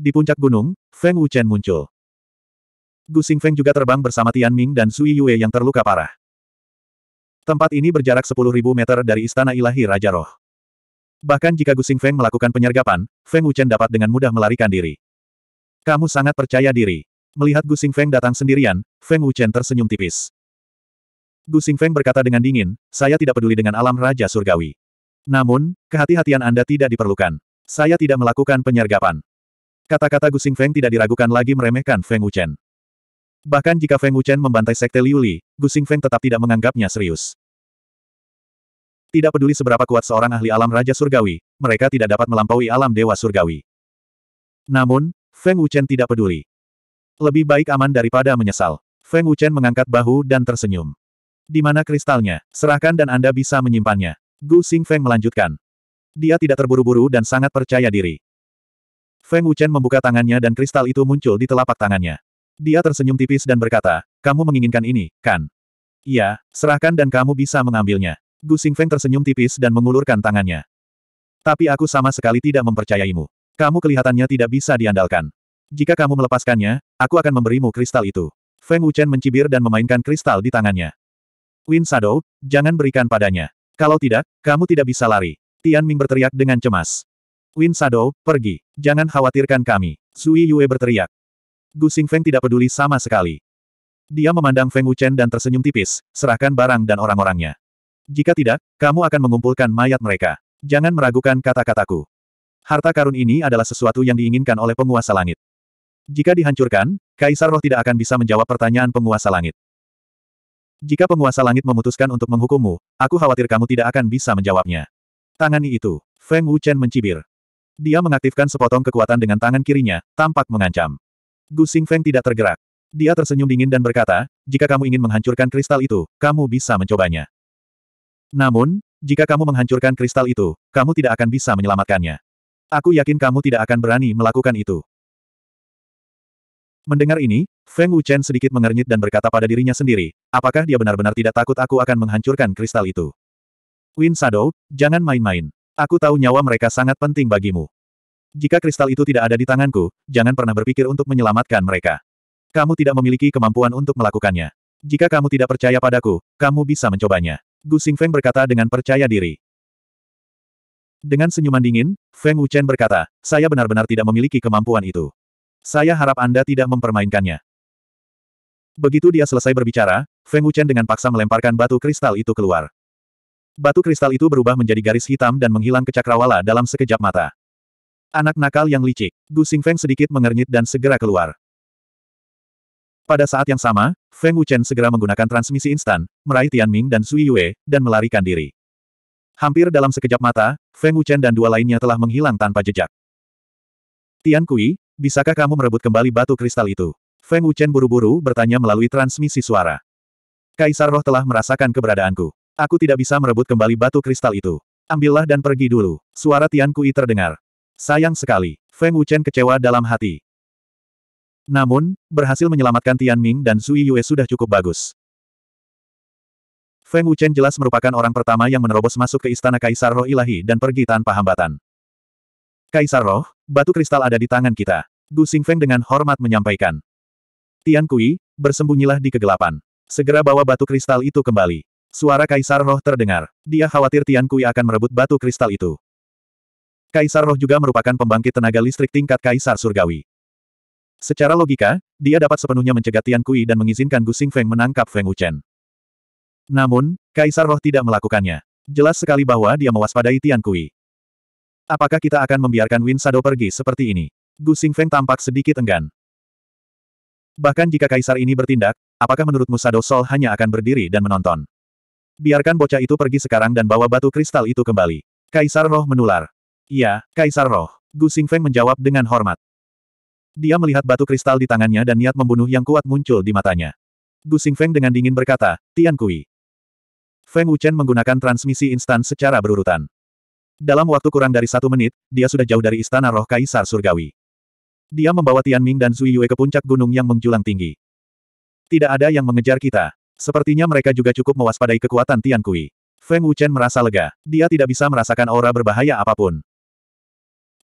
Di puncak gunung, Feng Wuchen muncul. Gu Feng juga terbang bersama Tian Ming dan Sui Yue yang terluka parah. Tempat ini berjarak 10.000 meter dari Istana Ilahi Raja Roh. Bahkan jika Gu Feng melakukan penyergapan, Feng Wuchen dapat dengan mudah melarikan diri. Kamu sangat percaya diri. Melihat Gu Feng datang sendirian, Feng Wuchen tersenyum tipis. Gu Feng berkata dengan dingin, saya tidak peduli dengan alam Raja Surgawi. Namun, kehati-hatian Anda tidak diperlukan. Saya tidak melakukan penyergapan. Kata-kata Gusing Feng tidak diragukan lagi meremehkan Feng Wuchen. Bahkan jika Feng Wuchen membantai sekte Liuli, Li, Gusing Feng tetap tidak menganggapnya serius. Tidak peduli seberapa kuat seorang ahli alam Raja Surgawi, mereka tidak dapat melampaui alam Dewa Surgawi. Namun, Feng Wuchen tidak peduli. Lebih baik aman daripada menyesal. Feng Wuchen mengangkat bahu dan tersenyum. Di mana kristalnya? Serahkan dan Anda bisa menyimpannya. Gu Feng melanjutkan. Dia tidak terburu-buru dan sangat percaya diri. Feng Wuchen membuka tangannya dan kristal itu muncul di telapak tangannya. Dia tersenyum tipis dan berkata, kamu menginginkan ini, kan? Iya, serahkan dan kamu bisa mengambilnya. Gu Feng tersenyum tipis dan mengulurkan tangannya. Tapi aku sama sekali tidak mempercayaimu. Kamu kelihatannya tidak bisa diandalkan. Jika kamu melepaskannya, aku akan memberimu kristal itu. Feng Wuchen mencibir dan memainkan kristal di tangannya. Win Shadow, jangan berikan padanya. Kalau tidak, kamu tidak bisa lari. Tian Ming berteriak dengan cemas. Win Shadow, pergi. Jangan khawatirkan kami. Sui Yue berteriak. Gu Feng tidak peduli sama sekali. Dia memandang Feng Wuchen dan tersenyum tipis, serahkan barang dan orang-orangnya. Jika tidak, kamu akan mengumpulkan mayat mereka. Jangan meragukan kata-kataku. Harta karun ini adalah sesuatu yang diinginkan oleh penguasa langit. Jika dihancurkan, Kaisar Roh tidak akan bisa menjawab pertanyaan penguasa langit. Jika penguasa langit memutuskan untuk menghukummu, aku khawatir kamu tidak akan bisa menjawabnya. Tangani itu. Feng Wuchen mencibir. Dia mengaktifkan sepotong kekuatan dengan tangan kirinya, tampak mengancam. Gu Xingfeng tidak tergerak. Dia tersenyum dingin dan berkata, jika kamu ingin menghancurkan kristal itu, kamu bisa mencobanya. Namun, jika kamu menghancurkan kristal itu, kamu tidak akan bisa menyelamatkannya. Aku yakin kamu tidak akan berani melakukan itu. Mendengar ini, Feng Wuchen sedikit mengernyit dan berkata pada dirinya sendiri, apakah dia benar-benar tidak takut aku akan menghancurkan kristal itu? Win Shadow, jangan main-main. Aku tahu nyawa mereka sangat penting bagimu. Jika kristal itu tidak ada di tanganku, jangan pernah berpikir untuk menyelamatkan mereka. Kamu tidak memiliki kemampuan untuk melakukannya. Jika kamu tidak percaya padaku, kamu bisa mencobanya. Gu Feng berkata dengan percaya diri. Dengan senyuman dingin, Feng Wuchen berkata, saya benar-benar tidak memiliki kemampuan itu. Saya harap Anda tidak mempermainkannya. Begitu dia selesai berbicara, Feng Wuchen dengan paksa melemparkan batu kristal itu keluar. Batu kristal itu berubah menjadi garis hitam dan menghilang ke cakrawala dalam sekejap mata. Anak nakal yang licik, Gu Xingfeng sedikit mengernyit dan segera keluar. Pada saat yang sama, Feng Wuchen segera menggunakan transmisi instan, meraih Tianming dan Sui Yue, dan melarikan diri. Hampir dalam sekejap mata, Feng Wuchen dan dua lainnya telah menghilang tanpa jejak. Tian Kui, bisakah kamu merebut kembali batu kristal itu? Feng Wuchen buru-buru bertanya melalui transmisi suara. Kaisar Roh telah merasakan keberadaanku. Aku tidak bisa merebut kembali batu kristal itu. Ambillah dan pergi dulu. Suara Tian Kui terdengar. Sayang sekali. Feng Wuchen kecewa dalam hati. Namun, berhasil menyelamatkan Tian Ming dan Sui Yue sudah cukup bagus. Feng Wuchen jelas merupakan orang pertama yang menerobos masuk ke istana Kaisar Roh Ilahi dan pergi tanpa hambatan. Kaisar Roh, batu kristal ada di tangan kita. Gu Xing Feng dengan hormat menyampaikan. Tian Kui, bersembunyilah di kegelapan. Segera bawa batu kristal itu kembali. Suara Kaisar Roh terdengar. Dia khawatir Tian Kui akan merebut batu kristal itu. Kaisar Roh juga merupakan pembangkit tenaga listrik tingkat Kaisar Surgawi. Secara logika, dia dapat sepenuhnya mencegat Tian Kui dan mengizinkan Gu Feng menangkap Feng Wuchen. Namun, Kaisar Roh tidak melakukannya. Jelas sekali bahwa dia mewaspadai Tian Kui. Apakah kita akan membiarkan Win Sado pergi seperti ini? Gu Feng tampak sedikit enggan. Bahkan jika Kaisar ini bertindak, apakah menurutmu Sado Sol hanya akan berdiri dan menonton? Biarkan bocah itu pergi sekarang dan bawa batu kristal itu kembali. Kaisar roh menular. Iya, Kaisar roh. Gu Xingfeng menjawab dengan hormat. Dia melihat batu kristal di tangannya dan niat membunuh yang kuat muncul di matanya. Gu Xingfeng dengan dingin berkata, Tian Kui. Feng Wuchen menggunakan transmisi instan secara berurutan. Dalam waktu kurang dari satu menit, dia sudah jauh dari istana roh Kaisar Surgawi. Dia membawa Tian Ming dan Zui Yue ke puncak gunung yang menjulang tinggi. Tidak ada yang mengejar kita. Sepertinya mereka juga cukup mewaspadai kekuatan Tian Kui. Feng Wuchen merasa lega. Dia tidak bisa merasakan aura berbahaya apapun.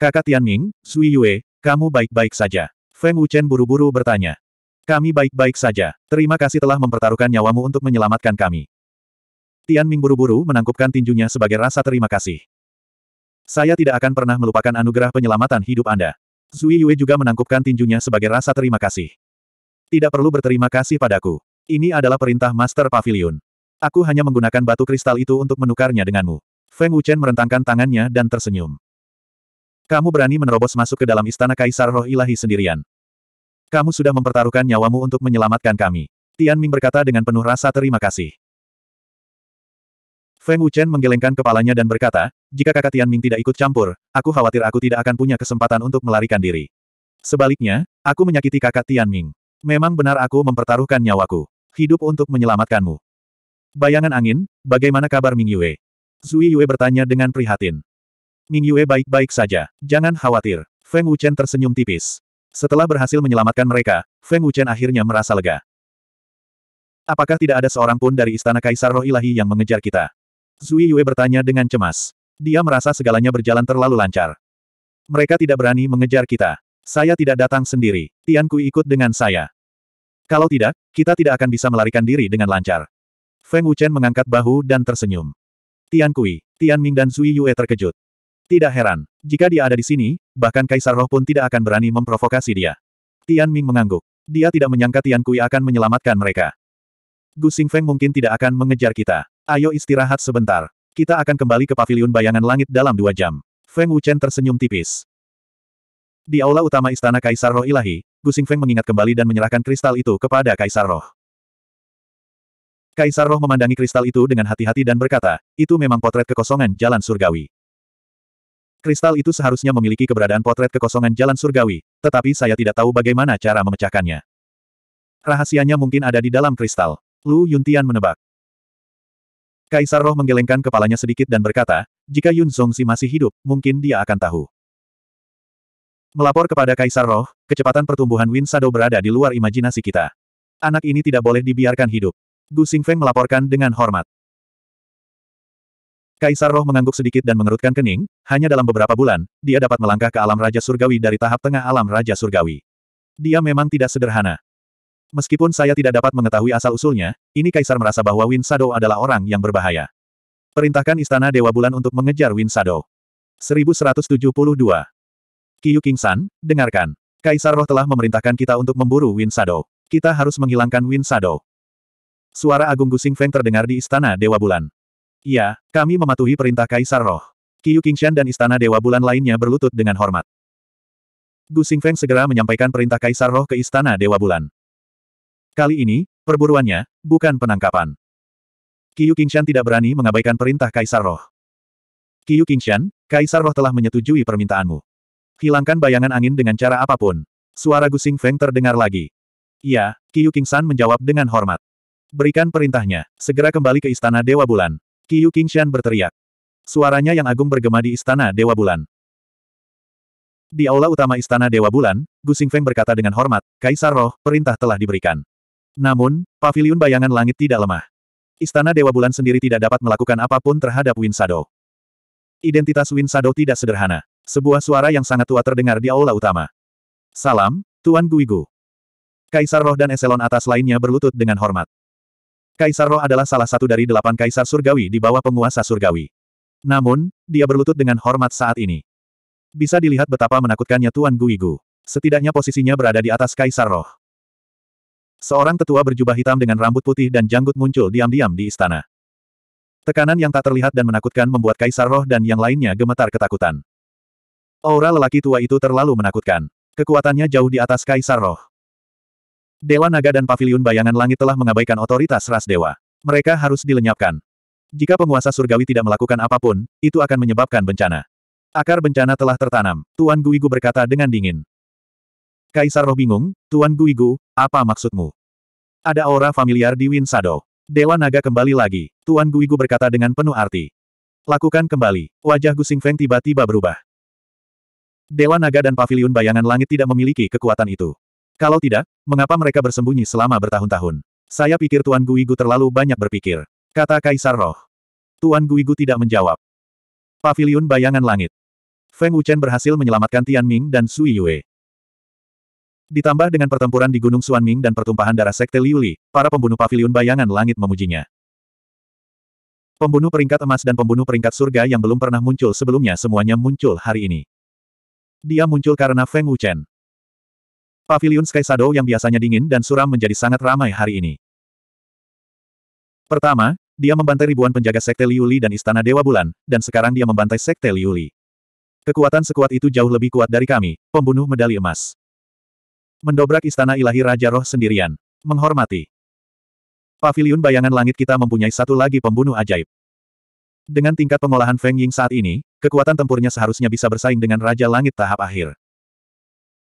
Kakak Tian Ming, Sui Yue, kamu baik-baik saja. Feng Wuchen buru-buru bertanya. Kami baik-baik saja. Terima kasih telah mempertaruhkan nyawamu untuk menyelamatkan kami. Tian Ming buru-buru menangkupkan tinjunya sebagai rasa terima kasih. Saya tidak akan pernah melupakan anugerah penyelamatan hidup Anda. Zui Yue juga menangkupkan tinjunya sebagai rasa terima kasih. Tidak perlu berterima kasih padaku. Ini adalah perintah Master Pavilion. Aku hanya menggunakan batu kristal itu untuk menukarnya denganmu. Feng Wuchen merentangkan tangannya dan tersenyum. Kamu berani menerobos masuk ke dalam istana Kaisar Roh Ilahi sendirian. Kamu sudah mempertaruhkan nyawamu untuk menyelamatkan kami. Tian Ming berkata dengan penuh rasa terima kasih. Feng Wuchen menggelengkan kepalanya dan berkata, jika kakak Tian Ming tidak ikut campur, aku khawatir aku tidak akan punya kesempatan untuk melarikan diri. Sebaliknya, aku menyakiti kakak Tian Ming. Memang benar aku mempertaruhkan nyawaku hidup untuk menyelamatkanmu. Bayangan angin, bagaimana kabar Ming Yue? Zui Yue bertanya dengan prihatin. Ming Yue baik-baik saja, jangan khawatir. Feng Wuchen tersenyum tipis. Setelah berhasil menyelamatkan mereka, Feng Wuchen akhirnya merasa lega. Apakah tidak ada seorang pun dari Istana Kaisar Roh Ilahi yang mengejar kita? Zui Yue bertanya dengan cemas. Dia merasa segalanya berjalan terlalu lancar. Mereka tidak berani mengejar kita. Saya tidak datang sendiri. Tian Kui ikut dengan saya. Kalau tidak, kita tidak akan bisa melarikan diri dengan lancar. Feng Wuchen mengangkat bahu dan tersenyum. Tian Kui, Tian Ming dan Zui Yue terkejut. Tidak heran, jika dia ada di sini, bahkan Kaisar Roh pun tidak akan berani memprovokasi dia. Tian Ming mengangguk. Dia tidak menyangka Tian Kui akan menyelamatkan mereka. Gu Feng mungkin tidak akan mengejar kita. Ayo istirahat sebentar. Kita akan kembali ke paviliun bayangan langit dalam dua jam. Feng Wuchen tersenyum tipis. Di aula utama Istana Kaisar Roh Ilahi, Sing Feng mengingat kembali dan menyerahkan kristal itu kepada Kaisar Roh. Kaisar Roh memandangi kristal itu dengan hati-hati dan berkata, itu memang potret kekosongan jalan surgawi. Kristal itu seharusnya memiliki keberadaan potret kekosongan jalan surgawi, tetapi saya tidak tahu bagaimana cara memecahkannya. Rahasianya mungkin ada di dalam kristal. Lu Yuntian menebak. Kaisar Roh menggelengkan kepalanya sedikit dan berkata, jika Yun Zongzi masih hidup, mungkin dia akan tahu. Melapor kepada Kaisar Roh, kecepatan pertumbuhan Win Shadow berada di luar imajinasi kita. Anak ini tidak boleh dibiarkan hidup. Gu Xingfeng melaporkan dengan hormat. Kaisar Roh mengangguk sedikit dan mengerutkan kening, hanya dalam beberapa bulan, dia dapat melangkah ke alam Raja Surgawi dari tahap tengah alam Raja Surgawi. Dia memang tidak sederhana. Meskipun saya tidak dapat mengetahui asal-usulnya, ini Kaisar merasa bahwa Win Shadow adalah orang yang berbahaya. Perintahkan Istana Dewa Bulan untuk mengejar Win Shadow. 1172 Qiyu King dengarkan. Kaisar Roh telah memerintahkan kita untuk memburu Win Shadow. Kita harus menghilangkan Win Shadow. Suara Agung Gusing Feng terdengar di Istana Dewa Bulan. Ya, kami mematuhi perintah Kaisar Roh. Qiyu Qingshan dan Istana Dewa Bulan lainnya berlutut dengan hormat. Gusing Feng segera menyampaikan perintah Kaisar Roh ke Istana Dewa Bulan. Kali ini, perburuannya, bukan penangkapan. Qiyu Qingshan tidak berani mengabaikan perintah Kaisar Roh. Qiyu Qingshan, Kaisar Roh telah menyetujui permintaanmu. Hilangkan bayangan angin dengan cara apapun. Suara Gusing Feng terdengar lagi. Iya, King San menjawab dengan hormat. Berikan perintahnya, segera kembali ke Istana Dewa Bulan. King Shan berteriak. Suaranya yang agung bergema di Istana Dewa Bulan. Di aula utama Istana Dewa Bulan, Gusing Feng berkata dengan hormat, Kaisar Roh, perintah telah diberikan. Namun, Paviliun bayangan langit tidak lemah. Istana Dewa Bulan sendiri tidak dapat melakukan apapun terhadap Win Shadow. Identitas Win Shadow tidak sederhana. Sebuah suara yang sangat tua terdengar di aula utama. Salam, Tuan Guigu. Kaisar roh dan eselon atas lainnya berlutut dengan hormat. Kaisar roh adalah salah satu dari delapan kaisar surgawi di bawah penguasa surgawi. Namun, dia berlutut dengan hormat saat ini. Bisa dilihat betapa menakutkannya Tuan Guigu. Setidaknya posisinya berada di atas kaisar roh. Seorang tetua berjubah hitam dengan rambut putih dan janggut muncul diam-diam di istana. Tekanan yang tak terlihat dan menakutkan membuat kaisar roh dan yang lainnya gemetar ketakutan. Aura lelaki tua itu terlalu menakutkan. Kekuatannya jauh di atas Kaisar Roh. Dewa Naga dan Paviliun Bayangan Langit telah mengabaikan otoritas ras dewa. Mereka harus dilenyapkan. Jika penguasa surgawi tidak melakukan apapun, itu akan menyebabkan bencana. Akar bencana telah tertanam, Tuan Guigu berkata dengan dingin. Kaisar Roh bingung, Tuan Guigu, apa maksudmu? Ada aura familiar di Winsado. Dewa Naga kembali lagi, Tuan Guigu berkata dengan penuh arti. Lakukan kembali, wajah Gu Feng tiba-tiba berubah. Dewa Naga dan Paviliun Bayangan Langit tidak memiliki kekuatan itu. Kalau tidak, mengapa mereka bersembunyi selama bertahun-tahun? Saya pikir Tuan Guigu terlalu banyak berpikir. Kata Kaisar Roh. Tuan Guigu tidak menjawab. Paviliun Bayangan Langit. Feng Wuchen berhasil menyelamatkan Tian Ming dan Sui Yue. Ditambah dengan pertempuran di Gunung Ming dan pertumpahan darah Sekte Liuli, para pembunuh Paviliun Bayangan Langit memujinya. Pembunuh peringkat emas dan pembunuh peringkat surga yang belum pernah muncul sebelumnya semuanya muncul hari ini dia muncul karena Feng Wuchen. Pavilion Sky Shadow yang biasanya dingin dan suram menjadi sangat ramai hari ini. Pertama, dia membantai ribuan penjaga Sekte Liuli dan Istana Dewa Bulan, dan sekarang dia membantai Sekte Liuli. Kekuatan sekuat itu jauh lebih kuat dari kami, pembunuh medali emas. Mendobrak Istana Ilahi Raja Roh sendirian. Menghormati. Pavilion bayangan langit kita mempunyai satu lagi pembunuh ajaib. Dengan tingkat pengolahan Feng Ying saat ini, kekuatan tempurnya seharusnya bisa bersaing dengan Raja Langit tahap akhir.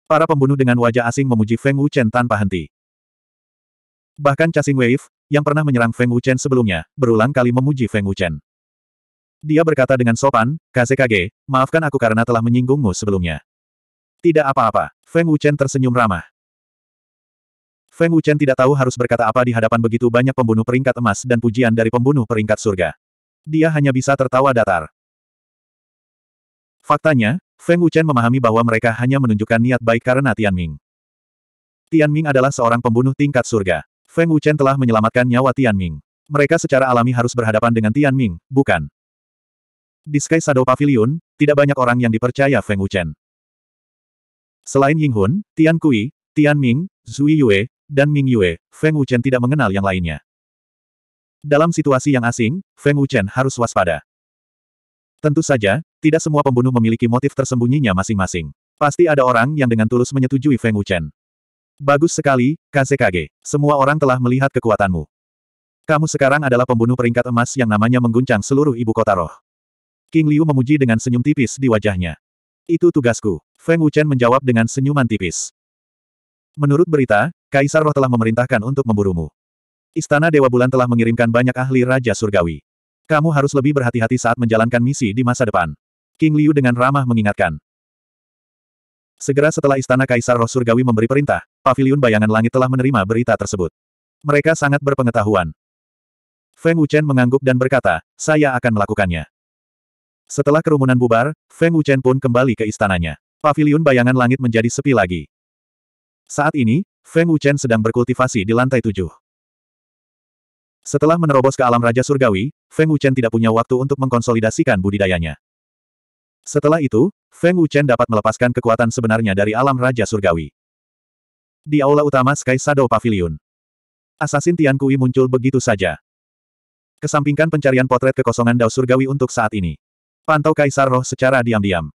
Para pembunuh dengan wajah asing memuji Feng Wuchen tanpa henti. Bahkan Chasing Wave, yang pernah menyerang Feng Wuchen sebelumnya, berulang kali memuji Feng Wuchen. Dia berkata dengan sopan, KZKG, maafkan aku karena telah menyinggungmu sebelumnya. Tidak apa-apa, Feng Wuchen tersenyum ramah. Feng Wuchen tidak tahu harus berkata apa di hadapan begitu banyak pembunuh peringkat emas dan pujian dari pembunuh peringkat surga. Dia hanya bisa tertawa datar. Faktanya, Feng Wuchen memahami bahwa mereka hanya menunjukkan niat baik karena Tian Ming. Tian Ming adalah seorang pembunuh tingkat surga. Feng Wuchen telah menyelamatkan nyawa Tian Ming. Mereka secara alami harus berhadapan dengan Tian Ming, bukan? Di Sky Shadow Pavilion, tidak banyak orang yang dipercaya Feng Wuchen. Selain Ying Hun, Tian Kui, Tian Ming, Zui Yue, dan Ming Yue, Feng Wuchen tidak mengenal yang lainnya. Dalam situasi yang asing, Feng Wuchen harus waspada. Tentu saja, tidak semua pembunuh memiliki motif tersembunyinya masing-masing. Pasti ada orang yang dengan tulus menyetujui Feng Wuchen. Bagus sekali, kan Kage. Semua orang telah melihat kekuatanmu. Kamu sekarang adalah pembunuh peringkat emas yang namanya mengguncang seluruh ibu kota roh. King Liu memuji dengan senyum tipis di wajahnya. Itu tugasku. Feng Wuchen menjawab dengan senyuman tipis. Menurut berita, Kaisar Roh telah memerintahkan untuk memburumu. Istana Dewa Bulan telah mengirimkan banyak ahli Raja Surgawi. Kamu harus lebih berhati-hati saat menjalankan misi di masa depan. King Liu dengan ramah mengingatkan. Segera setelah Istana Kaisar Roh Surgawi memberi perintah, Paviliun Bayangan Langit telah menerima berita tersebut. Mereka sangat berpengetahuan. Feng Wuchen mengangguk dan berkata, saya akan melakukannya. Setelah kerumunan bubar, Feng Wuchen pun kembali ke istananya. Paviliun Bayangan Langit menjadi sepi lagi. Saat ini, Feng Wuchen sedang berkultivasi di lantai tujuh. Setelah menerobos ke alam Raja Surgawi, Feng Wuchen tidak punya waktu untuk mengkonsolidasikan budidayanya. Setelah itu, Feng Wuchen dapat melepaskan kekuatan sebenarnya dari alam Raja Surgawi. Di aula utama Sky Shadow Pavilion. Asasin Tian Kui muncul begitu saja. Kesampingkan pencarian potret kekosongan Dao Surgawi untuk saat ini. Pantau Kaisar Roh secara diam-diam.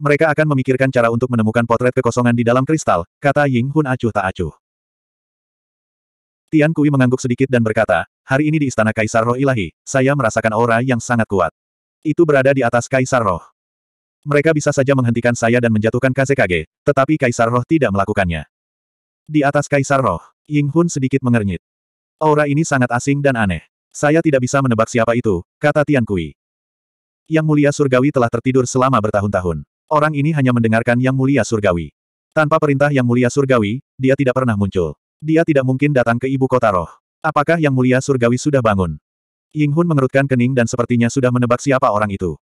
Mereka akan memikirkan cara untuk menemukan potret kekosongan di dalam kristal, kata Ying Hun acuh tak acuh. Tian Kui mengangguk sedikit dan berkata, hari ini di Istana Kaisar Roh Ilahi, saya merasakan aura yang sangat kuat. Itu berada di atas Kaisar Roh. Mereka bisa saja menghentikan saya dan menjatuhkan KZKG, tetapi Kaisar Roh tidak melakukannya. Di atas Kaisar Roh, Ying Hun sedikit mengernyit. Aura ini sangat asing dan aneh. Saya tidak bisa menebak siapa itu, kata Tian Kui. Yang Mulia Surgawi telah tertidur selama bertahun-tahun. Orang ini hanya mendengarkan Yang Mulia Surgawi. Tanpa perintah Yang Mulia Surgawi, dia tidak pernah muncul. Dia tidak mungkin datang ke ibu kota roh. Apakah yang mulia surgawi sudah bangun? Ying Hun mengerutkan kening dan sepertinya sudah menebak siapa orang itu.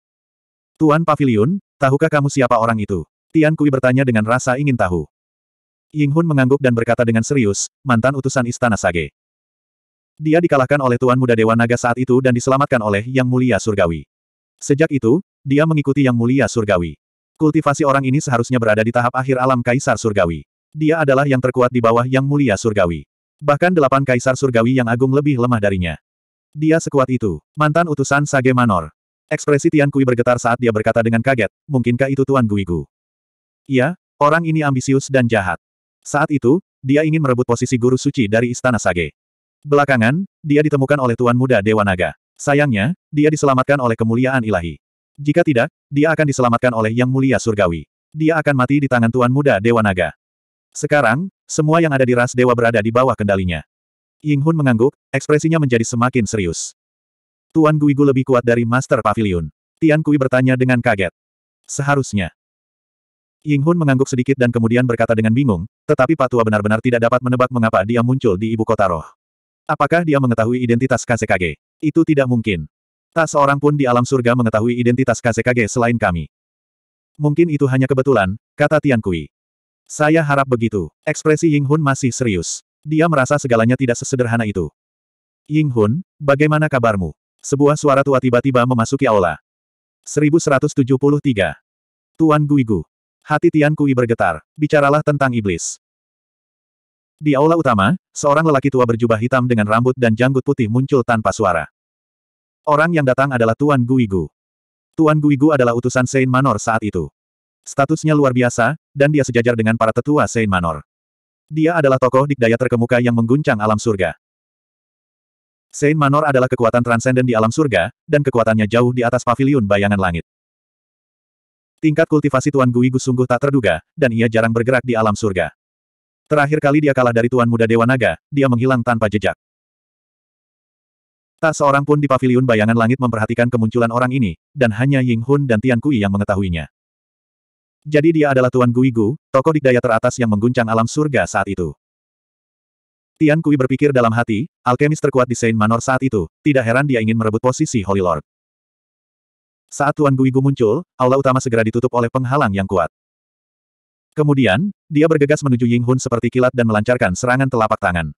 Tuan Pavilion, tahukah kamu siapa orang itu? Tian Kui bertanya dengan rasa ingin tahu. Ying Hun mengangguk dan berkata dengan serius, mantan utusan Istana Sage. Dia dikalahkan oleh Tuan Muda Dewa Naga saat itu dan diselamatkan oleh Yang Mulia Surgawi. Sejak itu, dia mengikuti Yang Mulia Surgawi. Kultivasi orang ini seharusnya berada di tahap akhir alam Kaisar Surgawi. Dia adalah yang terkuat di bawah yang mulia surgawi. Bahkan delapan kaisar surgawi yang agung lebih lemah darinya. Dia sekuat itu, mantan utusan Sage Manor. Ekspresi Tian Kui bergetar saat dia berkata dengan kaget, mungkinkah itu Tuan Guigu? Iya, orang ini ambisius dan jahat. Saat itu, dia ingin merebut posisi guru suci dari Istana Sage. Belakangan, dia ditemukan oleh Tuan Muda Dewa Naga. Sayangnya, dia diselamatkan oleh kemuliaan ilahi. Jika tidak, dia akan diselamatkan oleh Yang Mulia Surgawi. Dia akan mati di tangan Tuan Muda Dewa Naga. Sekarang, semua yang ada di ras dewa berada di bawah kendalinya. Ying Hun mengangguk, ekspresinya menjadi semakin serius. Tuan Guigu lebih kuat dari Master Pavilion. Tian Kui bertanya dengan kaget. Seharusnya. Ying Hun mengangguk sedikit dan kemudian berkata dengan bingung, tetapi Patua benar-benar tidak dapat menebak mengapa dia muncul di ibu kota roh. Apakah dia mengetahui identitas Kasekage? Itu tidak mungkin. Tak seorang pun di alam surga mengetahui identitas Kasekage selain kami. Mungkin itu hanya kebetulan, kata Tian Kui. Saya harap begitu. Ekspresi Ying Hun masih serius. Dia merasa segalanya tidak sesederhana itu. Ying Hun, bagaimana kabarmu? Sebuah suara tua tiba-tiba memasuki aula. 1173. Tuan Guigu. Hati Tian Kui bergetar. Bicaralah tentang iblis. Di aula utama, seorang lelaki tua berjubah hitam dengan rambut dan janggut putih muncul tanpa suara. Orang yang datang adalah Tuan Guigu. Tuan Guigu adalah utusan Saint Manor saat itu. Statusnya luar biasa, dan dia sejajar dengan para tetua Saint Manor. Dia adalah tokoh dikdaya terkemuka yang mengguncang alam surga. Saint Manor adalah kekuatan transenden di alam surga, dan kekuatannya jauh di atas pavilion bayangan langit. Tingkat kultivasi Tuan Gui Gus sungguh tak terduga, dan ia jarang bergerak di alam surga. Terakhir kali dia kalah dari Tuan Muda Dewa Naga, dia menghilang tanpa jejak. Tak seorang pun di pavilion bayangan langit memperhatikan kemunculan orang ini, dan hanya Ying Hun dan Tian Kui yang mengetahuinya. Jadi dia adalah Tuan Gui Gu, tokoh dikdaya teratas yang mengguncang alam surga saat itu. Tian Kui berpikir dalam hati, alkemis terkuat di Saint Manor saat itu, tidak heran dia ingin merebut posisi Holy Lord. Saat Tuan Gui Gu muncul, aula utama segera ditutup oleh penghalang yang kuat. Kemudian, dia bergegas menuju Ying Hun seperti kilat dan melancarkan serangan telapak tangan.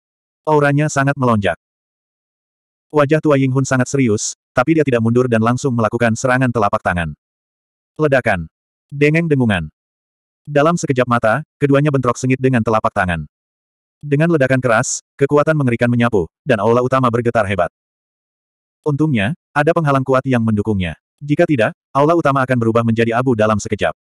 Auranya sangat melonjak. Wajah tua Ying Hun sangat serius, tapi dia tidak mundur dan langsung melakukan serangan telapak tangan. Ledakan. Dengeng dengungan. Dalam sekejap mata, keduanya bentrok sengit dengan telapak tangan. Dengan ledakan keras, kekuatan mengerikan menyapu, dan aula utama bergetar hebat. Untungnya, ada penghalang kuat yang mendukungnya. Jika tidak, aula utama akan berubah menjadi abu dalam sekejap.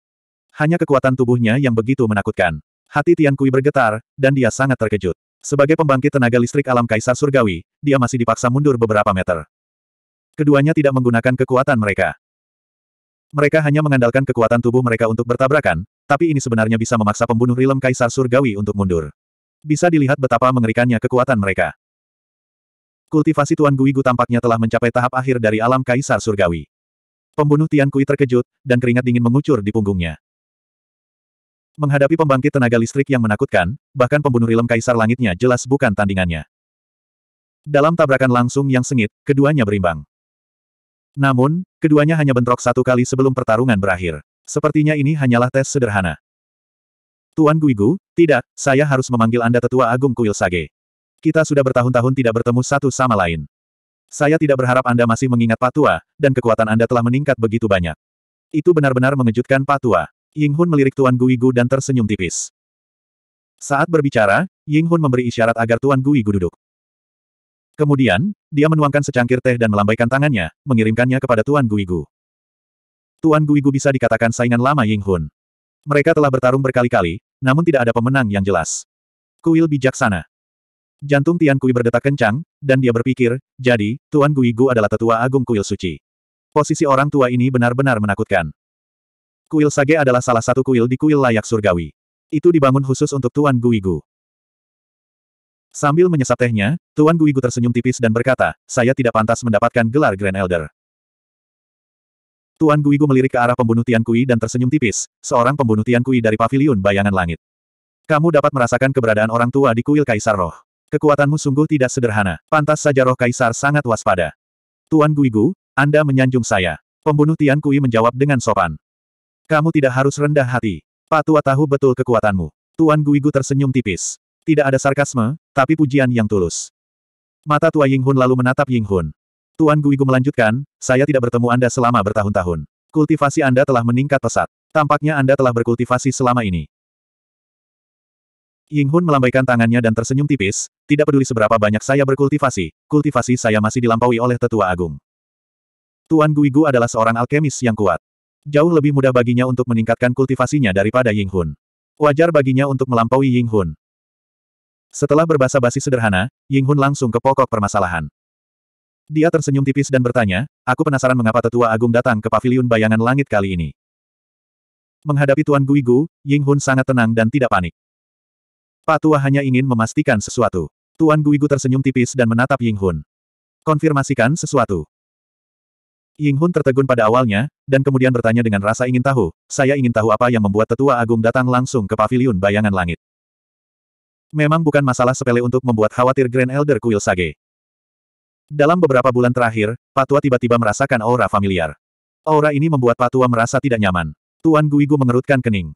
Hanya kekuatan tubuhnya yang begitu menakutkan. Hati Tian Kui bergetar, dan dia sangat terkejut. Sebagai pembangkit tenaga listrik alam kaisar surgawi, dia masih dipaksa mundur beberapa meter. Keduanya tidak menggunakan kekuatan mereka. Mereka hanya mengandalkan kekuatan tubuh mereka untuk bertabrakan, tapi ini sebenarnya bisa memaksa pembunuh rilem Kaisar Surgawi untuk mundur. Bisa dilihat betapa mengerikannya kekuatan mereka. Kultivasi Tuan Guigu tampaknya telah mencapai tahap akhir dari alam Kaisar Surgawi. Pembunuh Tian Kui terkejut, dan keringat dingin mengucur di punggungnya. Menghadapi pembangkit tenaga listrik yang menakutkan, bahkan pembunuh rilem Kaisar Langitnya jelas bukan tandingannya. Dalam tabrakan langsung yang sengit, keduanya berimbang. Namun, keduanya hanya bentrok satu kali sebelum pertarungan berakhir. Sepertinya ini hanyalah tes sederhana. Tuan Guigu, tidak, saya harus memanggil Anda Tetua Agung Kuil Sage. Kita sudah bertahun-tahun tidak bertemu satu sama lain. Saya tidak berharap Anda masih mengingat Patua, dan kekuatan Anda telah meningkat begitu banyak. Itu benar-benar mengejutkan Patua. Ying Hun melirik Tuan Guigu dan tersenyum tipis. Saat berbicara, Ying Hun memberi isyarat agar Tuan Guigu duduk. Kemudian, dia menuangkan secangkir teh dan melambaikan tangannya, mengirimkannya kepada Tuan Guigu. Tuan Guigu bisa dikatakan saingan lama Ying Hun. Mereka telah bertarung berkali-kali, namun tidak ada pemenang yang jelas. Kuil bijaksana. Jantung Tian Kui berdetak kencang, dan dia berpikir, jadi, Tuan Guigu adalah tetua agung kuil suci. Posisi orang tua ini benar-benar menakutkan. Kuil Sage adalah salah satu kuil di kuil layak surgawi. Itu dibangun khusus untuk Tuan Guigu. Sambil menyesap tehnya, Tuan Guigu tersenyum tipis dan berkata, saya tidak pantas mendapatkan gelar Grand Elder. Tuan Guigu melirik ke arah pembunuh Tian Kui dan tersenyum tipis, seorang pembunuh Tian Kui dari paviliun bayangan langit. Kamu dapat merasakan keberadaan orang tua di kuil Kaisar Roh. Kekuatanmu sungguh tidak sederhana, pantas saja roh Kaisar sangat waspada. Tuan Guigu, Anda menyanjung saya. Pembunuh Tian Kui menjawab dengan sopan. Kamu tidak harus rendah hati. Patua tahu betul kekuatanmu. Tuan Guigu tersenyum tipis. Tidak ada sarkasme, tapi pujian yang tulus. Mata tua Ying Hun lalu menatap Ying Hun. Tuan Guigu melanjutkan, saya tidak bertemu Anda selama bertahun-tahun. Kultivasi Anda telah meningkat pesat. Tampaknya Anda telah berkultivasi selama ini. Ying Hun melambaikan tangannya dan tersenyum tipis, tidak peduli seberapa banyak saya berkultivasi, kultivasi saya masih dilampaui oleh tetua agung. Tuan Guigu adalah seorang alkemis yang kuat. Jauh lebih mudah baginya untuk meningkatkan kultivasinya daripada Ying Hun. Wajar baginya untuk melampaui Ying Hun. Setelah berbahasa basi sederhana, Ying Hun langsung ke pokok permasalahan. Dia tersenyum tipis dan bertanya, aku penasaran mengapa tetua agung datang ke paviliun bayangan langit kali ini. Menghadapi Tuan Gui Gu, Ying Hun sangat tenang dan tidak panik. Pak Tua hanya ingin memastikan sesuatu. Tuan Gui Gu tersenyum tipis dan menatap Ying Hun. Konfirmasikan sesuatu. Ying Hun tertegun pada awalnya, dan kemudian bertanya dengan rasa ingin tahu, saya ingin tahu apa yang membuat tetua agung datang langsung ke paviliun bayangan langit. Memang bukan masalah sepele untuk membuat khawatir Grand Elder Kuil Sage. Dalam beberapa bulan terakhir, Patua tiba-tiba merasakan aura familiar. Aura ini membuat Patua merasa tidak nyaman. Tuan Guigu mengerutkan kening.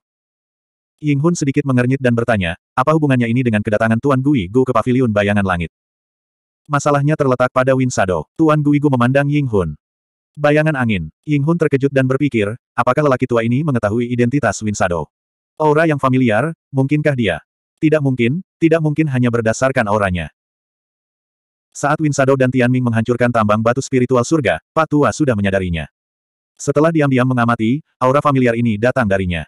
Ying Hun sedikit mengernyit dan bertanya, apa hubungannya ini dengan kedatangan Tuan Gui Gu ke paviliun bayangan langit? Masalahnya terletak pada Winsado. Tuan Gui Gu memandang Ying Hun. Bayangan angin. Ying Hun terkejut dan berpikir, apakah lelaki tua ini mengetahui identitas Winsado? Aura yang familiar, mungkinkah dia? Tidak mungkin, tidak mungkin hanya berdasarkan auranya. Saat Winsado dan Tianming menghancurkan tambang batu spiritual surga, Patua sudah menyadarinya. Setelah diam-diam mengamati, aura familiar ini datang darinya.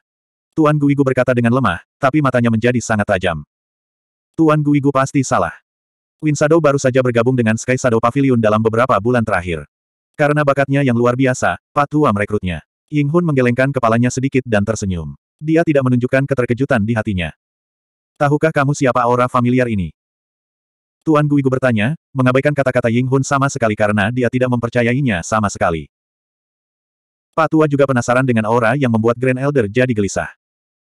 Tuan Guigu berkata dengan lemah, tapi matanya menjadi sangat tajam. Tuan Guigu pasti salah. Winsado baru saja bergabung dengan Sky Shadow Pavilion dalam beberapa bulan terakhir. Karena bakatnya yang luar biasa, Patua merekrutnya. Ying Hun menggelengkan kepalanya sedikit dan tersenyum. Dia tidak menunjukkan keterkejutan di hatinya. Tahukah kamu siapa aura familiar ini? Tuan Guigu bertanya, mengabaikan kata-kata Ying Hun sama sekali karena dia tidak mempercayainya sama sekali. Pak tua juga penasaran dengan aura yang membuat Grand Elder jadi gelisah.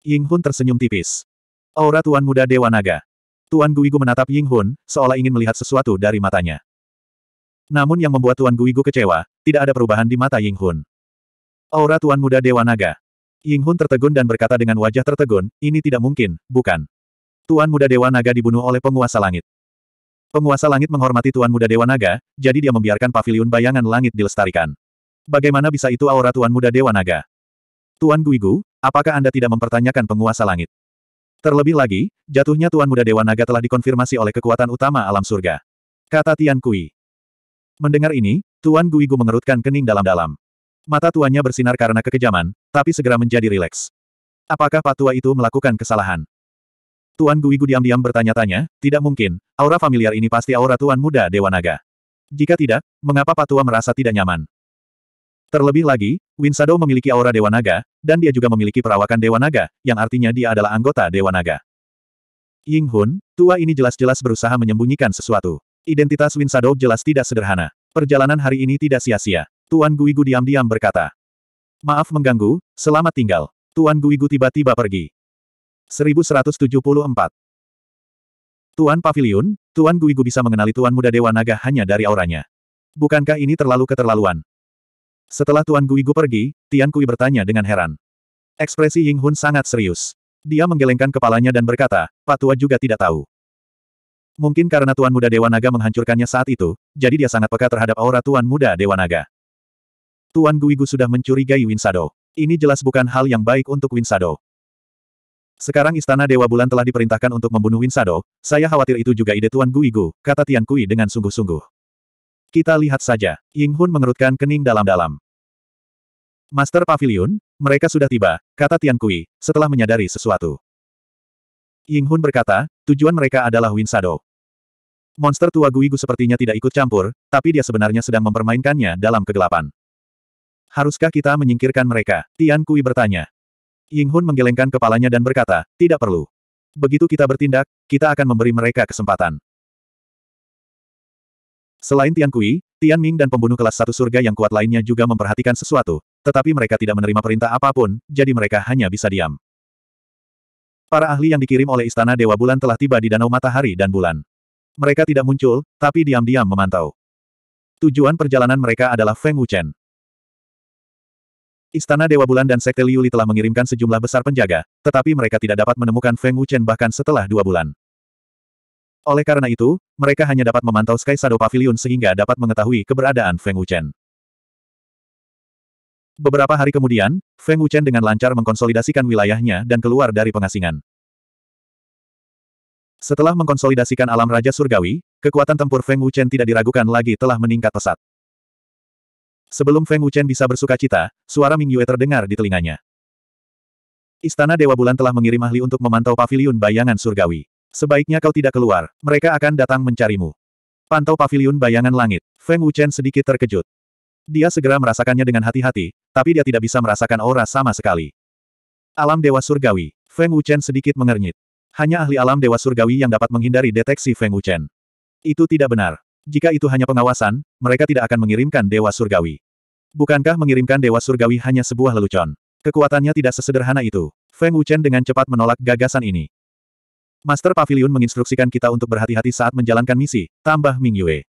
Ying Hun tersenyum tipis. Aura Tuan Muda Dewa Naga. Tuan Guigu menatap Ying Hun, seolah ingin melihat sesuatu dari matanya. Namun yang membuat Tuan Guigu kecewa, tidak ada perubahan di mata Ying Hun. Aura Tuan Muda Dewa Naga. Ying Hun tertegun dan berkata dengan wajah tertegun, ini tidak mungkin, bukan? Tuan Muda Dewa Naga dibunuh oleh penguasa langit. Penguasa langit menghormati Tuan Muda Dewa Naga, jadi dia membiarkan paviliun bayangan langit dilestarikan. Bagaimana bisa itu aura Tuan Muda Dewa Naga? Tuan Guigu, apakah Anda tidak mempertanyakan penguasa langit? Terlebih lagi, jatuhnya Tuan Muda Dewa Naga telah dikonfirmasi oleh kekuatan utama alam surga. Kata Tian Kui. Mendengar ini, Tuan Guigu mengerutkan kening dalam-dalam. Mata tuannya bersinar karena kekejaman, tapi segera menjadi rileks. Apakah patua itu melakukan kesalahan? Tuan Guigu diam-diam bertanya-tanya, tidak mungkin, aura familiar ini pasti aura Tuan Muda Dewa Naga. Jika tidak, mengapa Patua merasa tidak nyaman? Terlebih lagi, Winsado memiliki aura Dewa Naga, dan dia juga memiliki perawakan Dewa Naga, yang artinya dia adalah anggota Dewa Naga. Ying Hun, tua ini jelas-jelas berusaha menyembunyikan sesuatu. Identitas Winsado jelas tidak sederhana. Perjalanan hari ini tidak sia-sia. Tuan Guigu diam-diam berkata. Maaf mengganggu, selamat tinggal. Tuan Guigu tiba-tiba pergi. 1174. Tuan Pavilion, Tuan Guigu bisa mengenali Tuan Muda Dewa Naga hanya dari auranya. Bukankah ini terlalu keterlaluan? Setelah Tuan Guigu pergi, Tian Kui bertanya dengan heran. Ekspresi Ying Hun sangat serius. Dia menggelengkan kepalanya dan berkata, Pak Tua juga tidak tahu. Mungkin karena Tuan Muda Dewa Naga menghancurkannya saat itu, jadi dia sangat peka terhadap aura Tuan Muda Dewa Naga. Tuan Guigu sudah mencurigai Winsado. Ini jelas bukan hal yang baik untuk Winsado. Sekarang Istana Dewa Bulan telah diperintahkan untuk membunuh Winsado, saya khawatir itu juga ide Tuan Guigu, kata Tian Kui dengan sungguh-sungguh. Kita lihat saja, Ying Hun mengerutkan kening dalam-dalam. Master Pavilion, mereka sudah tiba, kata Tian Kui, setelah menyadari sesuatu. Ying Hun berkata, tujuan mereka adalah Winsado. Monster tua Guigu sepertinya tidak ikut campur, tapi dia sebenarnya sedang mempermainkannya dalam kegelapan. Haruskah kita menyingkirkan mereka? Tian Kui bertanya. Ying Hun menggelengkan kepalanya dan berkata, tidak perlu. Begitu kita bertindak, kita akan memberi mereka kesempatan. Selain Tian Kui, Tian Ming dan pembunuh kelas satu surga yang kuat lainnya juga memperhatikan sesuatu, tetapi mereka tidak menerima perintah apapun, jadi mereka hanya bisa diam. Para ahli yang dikirim oleh Istana Dewa Bulan telah tiba di Danau Matahari dan Bulan. Mereka tidak muncul, tapi diam-diam memantau. Tujuan perjalanan mereka adalah Feng Wuchen. Istana Dewa Bulan dan Sekte Liuli telah mengirimkan sejumlah besar penjaga, tetapi mereka tidak dapat menemukan Feng Wuchen bahkan setelah dua bulan. Oleh karena itu, mereka hanya dapat memantau Sky Shadow Pavilion sehingga dapat mengetahui keberadaan Feng Wuchen. Beberapa hari kemudian, Feng Wuchen dengan lancar mengkonsolidasikan wilayahnya dan keluar dari pengasingan. Setelah mengkonsolidasikan alam Raja Surgawi, kekuatan tempur Feng Wuchen tidak diragukan lagi telah meningkat pesat. Sebelum Feng Wuchen bisa bersuka cita, suara Ming Yue terdengar di telinganya. Istana Dewa Bulan telah mengirim ahli untuk memantau paviliun bayangan surgawi. Sebaiknya kau tidak keluar, mereka akan datang mencarimu. Pantau paviliun bayangan langit. Feng Wuchen sedikit terkejut. Dia segera merasakannya dengan hati-hati, tapi dia tidak bisa merasakan aura sama sekali. Alam Dewa Surgawi. Feng Wuchen sedikit mengernyit. Hanya ahli alam Dewa Surgawi yang dapat menghindari deteksi Feng Wuchen. Itu tidak benar. Jika itu hanya pengawasan, mereka tidak akan mengirimkan Dewa Surgawi. Bukankah mengirimkan Dewa Surgawi hanya sebuah lelucon? Kekuatannya tidak sesederhana itu. Feng Wuchen dengan cepat menolak gagasan ini. Master Pavilion menginstruksikan kita untuk berhati-hati saat menjalankan misi, tambah Ming Yue.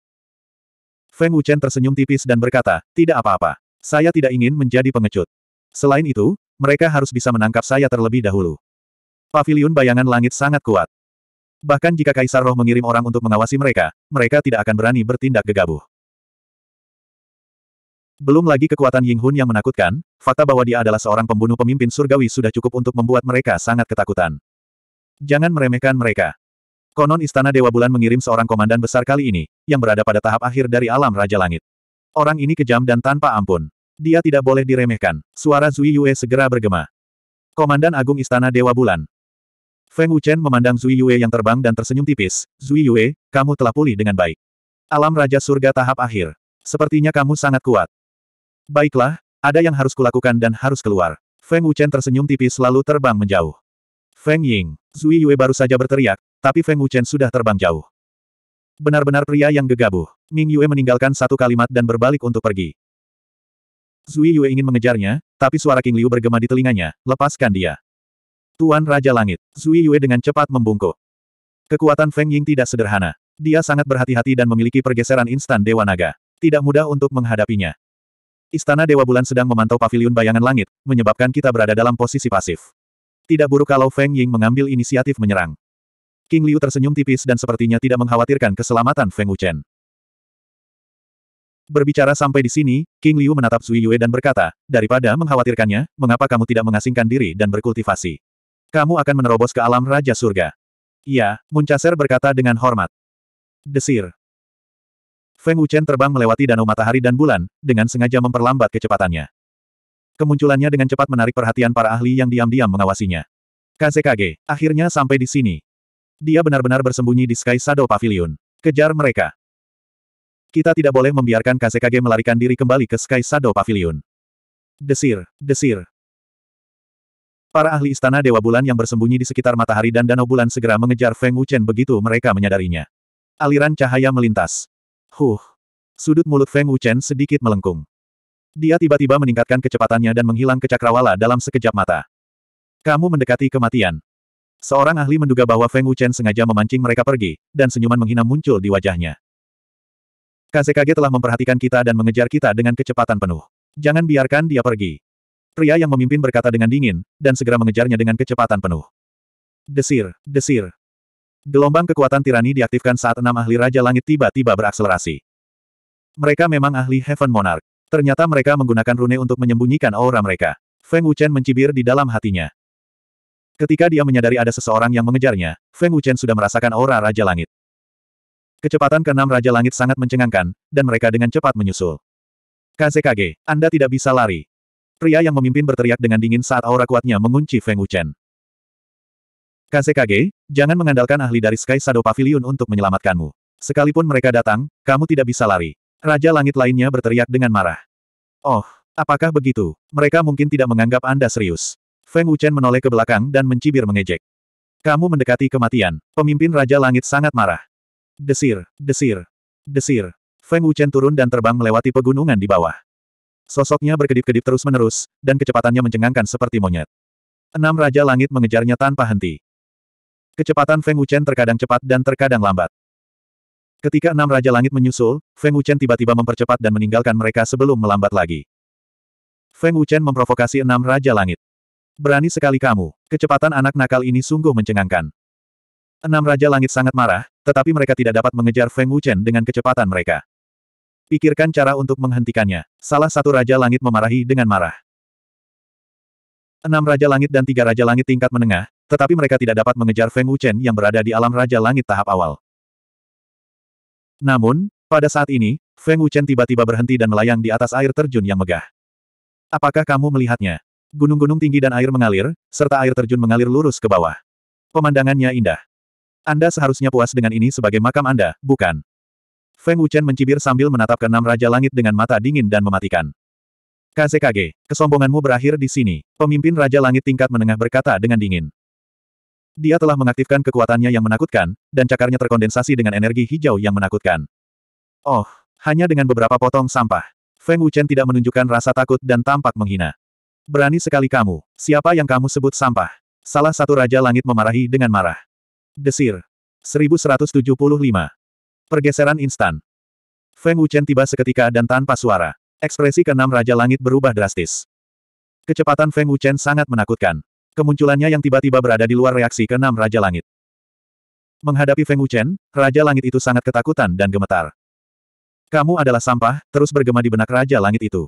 Feng Wuchen tersenyum tipis dan berkata, tidak apa-apa. Saya tidak ingin menjadi pengecut. Selain itu, mereka harus bisa menangkap saya terlebih dahulu. Pavilion bayangan langit sangat kuat. Bahkan jika Kaisar Roh mengirim orang untuk mengawasi mereka, mereka tidak akan berani bertindak gegabah. Belum lagi kekuatan Ying Hun yang menakutkan, fakta bahwa dia adalah seorang pembunuh pemimpin surgawi sudah cukup untuk membuat mereka sangat ketakutan. Jangan meremehkan mereka. Konon Istana Dewa Bulan mengirim seorang komandan besar kali ini, yang berada pada tahap akhir dari alam Raja Langit. Orang ini kejam dan tanpa ampun. Dia tidak boleh diremehkan. Suara Zui Yue segera bergema. Komandan Agung Istana Dewa Bulan, Feng Wuchen memandang Zui Yue yang terbang dan tersenyum tipis. Zui Yue, kamu telah pulih dengan baik. Alam Raja Surga tahap akhir. Sepertinya kamu sangat kuat. Baiklah, ada yang harus kulakukan dan harus keluar. Feng Wuchen tersenyum tipis lalu terbang menjauh. Feng Ying, Zui Yue baru saja berteriak, tapi Feng Wuchen sudah terbang jauh. Benar-benar pria yang gegabah. Ming Yue meninggalkan satu kalimat dan berbalik untuk pergi. Zui Yue ingin mengejarnya, tapi suara King Liu bergema di telinganya, lepaskan dia. Tuan Raja Langit, Zui Yue dengan cepat membungkuk. Kekuatan Feng Ying tidak sederhana. Dia sangat berhati-hati dan memiliki pergeseran instan Dewa Naga. Tidak mudah untuk menghadapinya. Istana Dewa Bulan sedang memantau Paviliun bayangan langit, menyebabkan kita berada dalam posisi pasif. Tidak buruk kalau Feng Ying mengambil inisiatif menyerang. King Liu tersenyum tipis dan sepertinya tidak mengkhawatirkan keselamatan Feng Wuchen. Berbicara sampai di sini, King Liu menatap Sui Yue dan berkata, daripada mengkhawatirkannya, mengapa kamu tidak mengasingkan diri dan berkultivasi? Kamu akan menerobos ke alam Raja Surga. Iya, Muncaser berkata dengan hormat. Desir. Feng Wuchen terbang melewati danau matahari dan bulan, dengan sengaja memperlambat kecepatannya. Kemunculannya dengan cepat menarik perhatian para ahli yang diam-diam mengawasinya. KZKG, akhirnya sampai di sini. Dia benar-benar bersembunyi di Sky Shadow Pavilion. Kejar mereka. Kita tidak boleh membiarkan KZKG melarikan diri kembali ke Sky Shadow Pavilion. Desir, desir. Para ahli istana Dewa Bulan yang bersembunyi di sekitar matahari dan danau bulan segera mengejar Feng Wuchen begitu mereka menyadarinya. Aliran cahaya melintas. Huh. Sudut mulut Feng Wuchen sedikit melengkung. Dia tiba-tiba meningkatkan kecepatannya dan menghilang ke cakrawala dalam sekejap mata. Kamu mendekati kematian. Seorang ahli menduga bahwa Feng Wuchen sengaja memancing mereka pergi, dan senyuman menghina muncul di wajahnya. Kazekage telah memperhatikan kita dan mengejar kita dengan kecepatan penuh. Jangan biarkan dia pergi. Pria yang memimpin berkata dengan dingin, dan segera mengejarnya dengan kecepatan penuh. Desir, desir. Gelombang kekuatan tirani diaktifkan saat enam ahli Raja Langit tiba-tiba berakselerasi. Mereka memang ahli Heaven Monarch. Ternyata mereka menggunakan rune untuk menyembunyikan aura mereka. Feng Wuchen mencibir di dalam hatinya. Ketika dia menyadari ada seseorang yang mengejarnya, Feng Wuchen sudah merasakan aura Raja Langit. Kecepatan keenam Raja Langit sangat mencengangkan, dan mereka dengan cepat menyusul. KZKG, Anda tidak bisa lari. Pria yang memimpin berteriak dengan dingin saat aura kuatnya mengunci Feng Wuchen. KCKG, jangan mengandalkan ahli dari Sky Shadow Pavilion untuk menyelamatkanmu. Sekalipun mereka datang, kamu tidak bisa lari. Raja Langit lainnya berteriak dengan marah. Oh, apakah begitu? Mereka mungkin tidak menganggap Anda serius. Feng Wuchen menoleh ke belakang dan mencibir mengejek. Kamu mendekati kematian. Pemimpin Raja Langit sangat marah. Desir, desir, desir. Feng Wuchen turun dan terbang melewati pegunungan di bawah. Sosoknya berkedip-kedip terus-menerus, dan kecepatannya mencengangkan seperti monyet. Enam Raja Langit mengejarnya tanpa henti. Kecepatan Feng Wuchen terkadang cepat dan terkadang lambat. Ketika enam Raja Langit menyusul, Feng Wuchen tiba-tiba mempercepat dan meninggalkan mereka sebelum melambat lagi. Feng Wuchen memprovokasi enam Raja Langit. Berani sekali kamu, kecepatan anak nakal ini sungguh mencengangkan. Enam Raja Langit sangat marah, tetapi mereka tidak dapat mengejar Feng Wuchen dengan kecepatan mereka. Pikirkan cara untuk menghentikannya. Salah satu Raja Langit memarahi dengan marah. Enam Raja Langit dan tiga Raja Langit tingkat menengah, tetapi mereka tidak dapat mengejar Feng Wuchen yang berada di alam Raja Langit tahap awal. Namun, pada saat ini, Feng Wuchen tiba-tiba berhenti dan melayang di atas air terjun yang megah. Apakah kamu melihatnya? Gunung-gunung tinggi dan air mengalir, serta air terjun mengalir lurus ke bawah. Pemandangannya indah. Anda seharusnya puas dengan ini sebagai makam Anda, bukan? Feng Wuchen mencibir sambil menatap enam Raja Langit dengan mata dingin dan mematikan. KZKG, kesombonganmu berakhir di sini, pemimpin Raja Langit tingkat menengah berkata dengan dingin. Dia telah mengaktifkan kekuatannya yang menakutkan, dan cakarnya terkondensasi dengan energi hijau yang menakutkan. Oh, hanya dengan beberapa potong sampah. Feng Wuchen tidak menunjukkan rasa takut dan tampak menghina. Berani sekali kamu, siapa yang kamu sebut sampah? Salah satu Raja Langit memarahi dengan marah. Desir. 1175. Pergeseran instan. Feng Wuchen tiba seketika dan tanpa suara. Ekspresi keenam Raja Langit berubah drastis. Kecepatan Feng Wuchen sangat menakutkan. Kemunculannya yang tiba-tiba berada di luar reaksi keenam Raja Langit. Menghadapi Feng Wuchen, Raja Langit itu sangat ketakutan dan gemetar. Kamu adalah sampah, terus bergema di benak Raja Langit itu.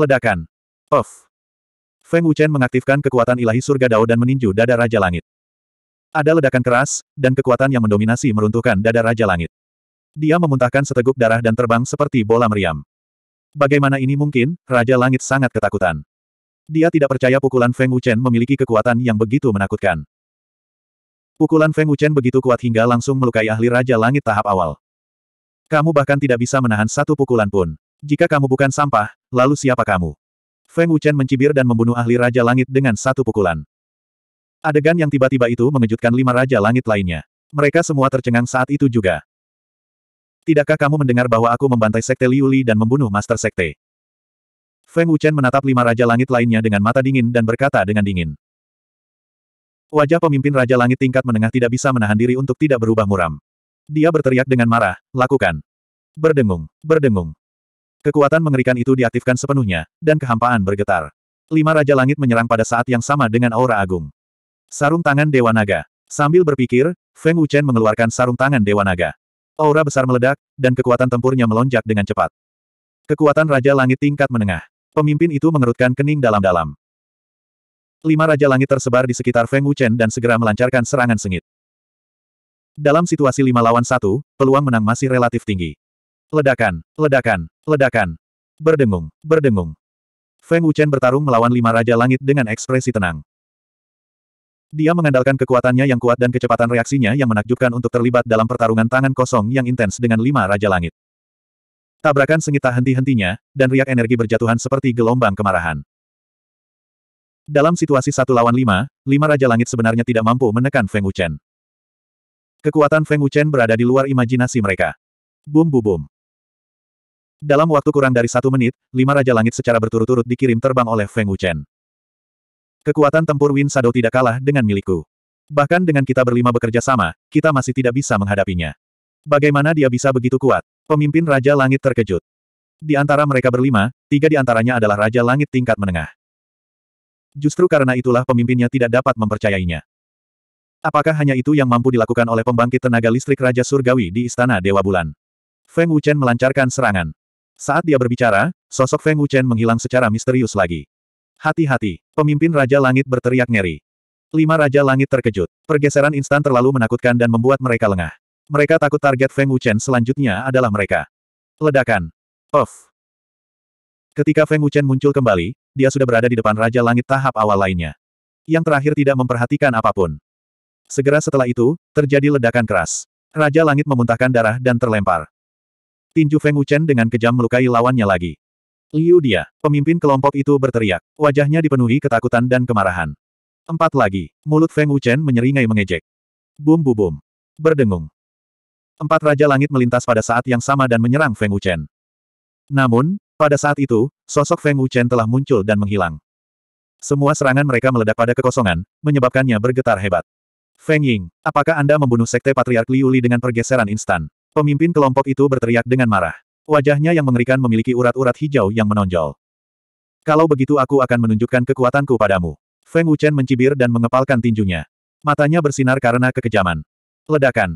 Ledakan. Of. Feng Wuchen mengaktifkan kekuatan ilahi surga Dao dan meninju dada Raja Langit. Ada ledakan keras, dan kekuatan yang mendominasi meruntuhkan dada Raja Langit. Dia memuntahkan seteguk darah dan terbang seperti bola meriam. Bagaimana ini mungkin, Raja Langit sangat ketakutan. Dia tidak percaya pukulan Feng Wuchen memiliki kekuatan yang begitu menakutkan. Pukulan Feng Wuchen begitu kuat hingga langsung melukai ahli Raja Langit tahap awal. Kamu bahkan tidak bisa menahan satu pukulan pun. Jika kamu bukan sampah, lalu siapa kamu? Feng Wuchen mencibir dan membunuh ahli Raja Langit dengan satu pukulan. Adegan yang tiba-tiba itu mengejutkan lima Raja Langit lainnya. Mereka semua tercengang saat itu juga. Tidakkah kamu mendengar bahwa aku membantai Sekte Liuli dan membunuh Master Sekte? Feng Wuchen menatap lima Raja Langit lainnya dengan mata dingin dan berkata dengan dingin. Wajah pemimpin Raja Langit tingkat menengah tidak bisa menahan diri untuk tidak berubah muram. Dia berteriak dengan marah, lakukan. Berdengung, berdengung. Kekuatan mengerikan itu diaktifkan sepenuhnya, dan kehampaan bergetar. Lima Raja Langit menyerang pada saat yang sama dengan aura agung. Sarung tangan Dewa Naga. Sambil berpikir, Feng Wuchen mengeluarkan sarung tangan Dewa Naga. Aura besar meledak, dan kekuatan tempurnya melonjak dengan cepat. Kekuatan Raja Langit tingkat menengah. Pemimpin itu mengerutkan kening dalam-dalam. Lima Raja Langit tersebar di sekitar Feng Wuchen dan segera melancarkan serangan sengit. Dalam situasi lima lawan satu, peluang menang masih relatif tinggi. Ledakan, ledakan, ledakan. Berdengung, berdengung. Feng Wuchen bertarung melawan lima Raja Langit dengan ekspresi tenang. Dia mengandalkan kekuatannya yang kuat dan kecepatan reaksinya yang menakjubkan untuk terlibat dalam pertarungan tangan kosong yang intens dengan lima Raja Langit. Tabrakan sengit tak henti-hentinya, dan riak energi berjatuhan seperti gelombang kemarahan. Dalam situasi satu lawan lima, lima Raja Langit sebenarnya tidak mampu menekan Feng Wuchen. Kekuatan Feng Wuchen berada di luar imajinasi mereka. Bum bum bum. Dalam waktu kurang dari satu menit, lima Raja Langit secara berturut-turut dikirim terbang oleh Feng Wuchen. Kekuatan tempur Win Sado tidak kalah dengan milikku. Bahkan dengan kita berlima bekerja sama, kita masih tidak bisa menghadapinya. Bagaimana dia bisa begitu kuat? Pemimpin Raja Langit terkejut. Di antara mereka berlima, tiga di antaranya adalah Raja Langit tingkat menengah. Justru karena itulah pemimpinnya tidak dapat mempercayainya. Apakah hanya itu yang mampu dilakukan oleh pembangkit tenaga listrik Raja Surgawi di Istana Dewa Bulan? Feng Wuchen melancarkan serangan. Saat dia berbicara, sosok Feng Wuchen menghilang secara misterius lagi. Hati-hati, pemimpin Raja Langit berteriak ngeri. Lima Raja Langit terkejut. Pergeseran instan terlalu menakutkan dan membuat mereka lengah. Mereka takut target Feng Wuchen selanjutnya adalah mereka. Ledakan. Off. Ketika Feng Wuchen muncul kembali, dia sudah berada di depan Raja Langit tahap awal lainnya. Yang terakhir tidak memperhatikan apapun. Segera setelah itu, terjadi ledakan keras. Raja Langit memuntahkan darah dan terlempar. Tinju Feng Wuchen dengan kejam melukai lawannya lagi. Liu dia, pemimpin kelompok itu berteriak. Wajahnya dipenuhi ketakutan dan kemarahan. Empat lagi, mulut Feng Wuchen menyeringai mengejek. Bum bum bum. Berdengung. Empat Raja Langit melintas pada saat yang sama dan menyerang Feng Wuchen. Namun, pada saat itu, sosok Feng Wuchen telah muncul dan menghilang. Semua serangan mereka meledak pada kekosongan, menyebabkannya bergetar hebat. Feng Ying, apakah Anda membunuh Sekte Patriark Liuli dengan pergeseran instan? Pemimpin kelompok itu berteriak dengan marah. Wajahnya yang mengerikan memiliki urat-urat hijau yang menonjol. Kalau begitu aku akan menunjukkan kekuatanku padamu. Feng Wuchen mencibir dan mengepalkan tinjunya. Matanya bersinar karena kekejaman. Ledakan.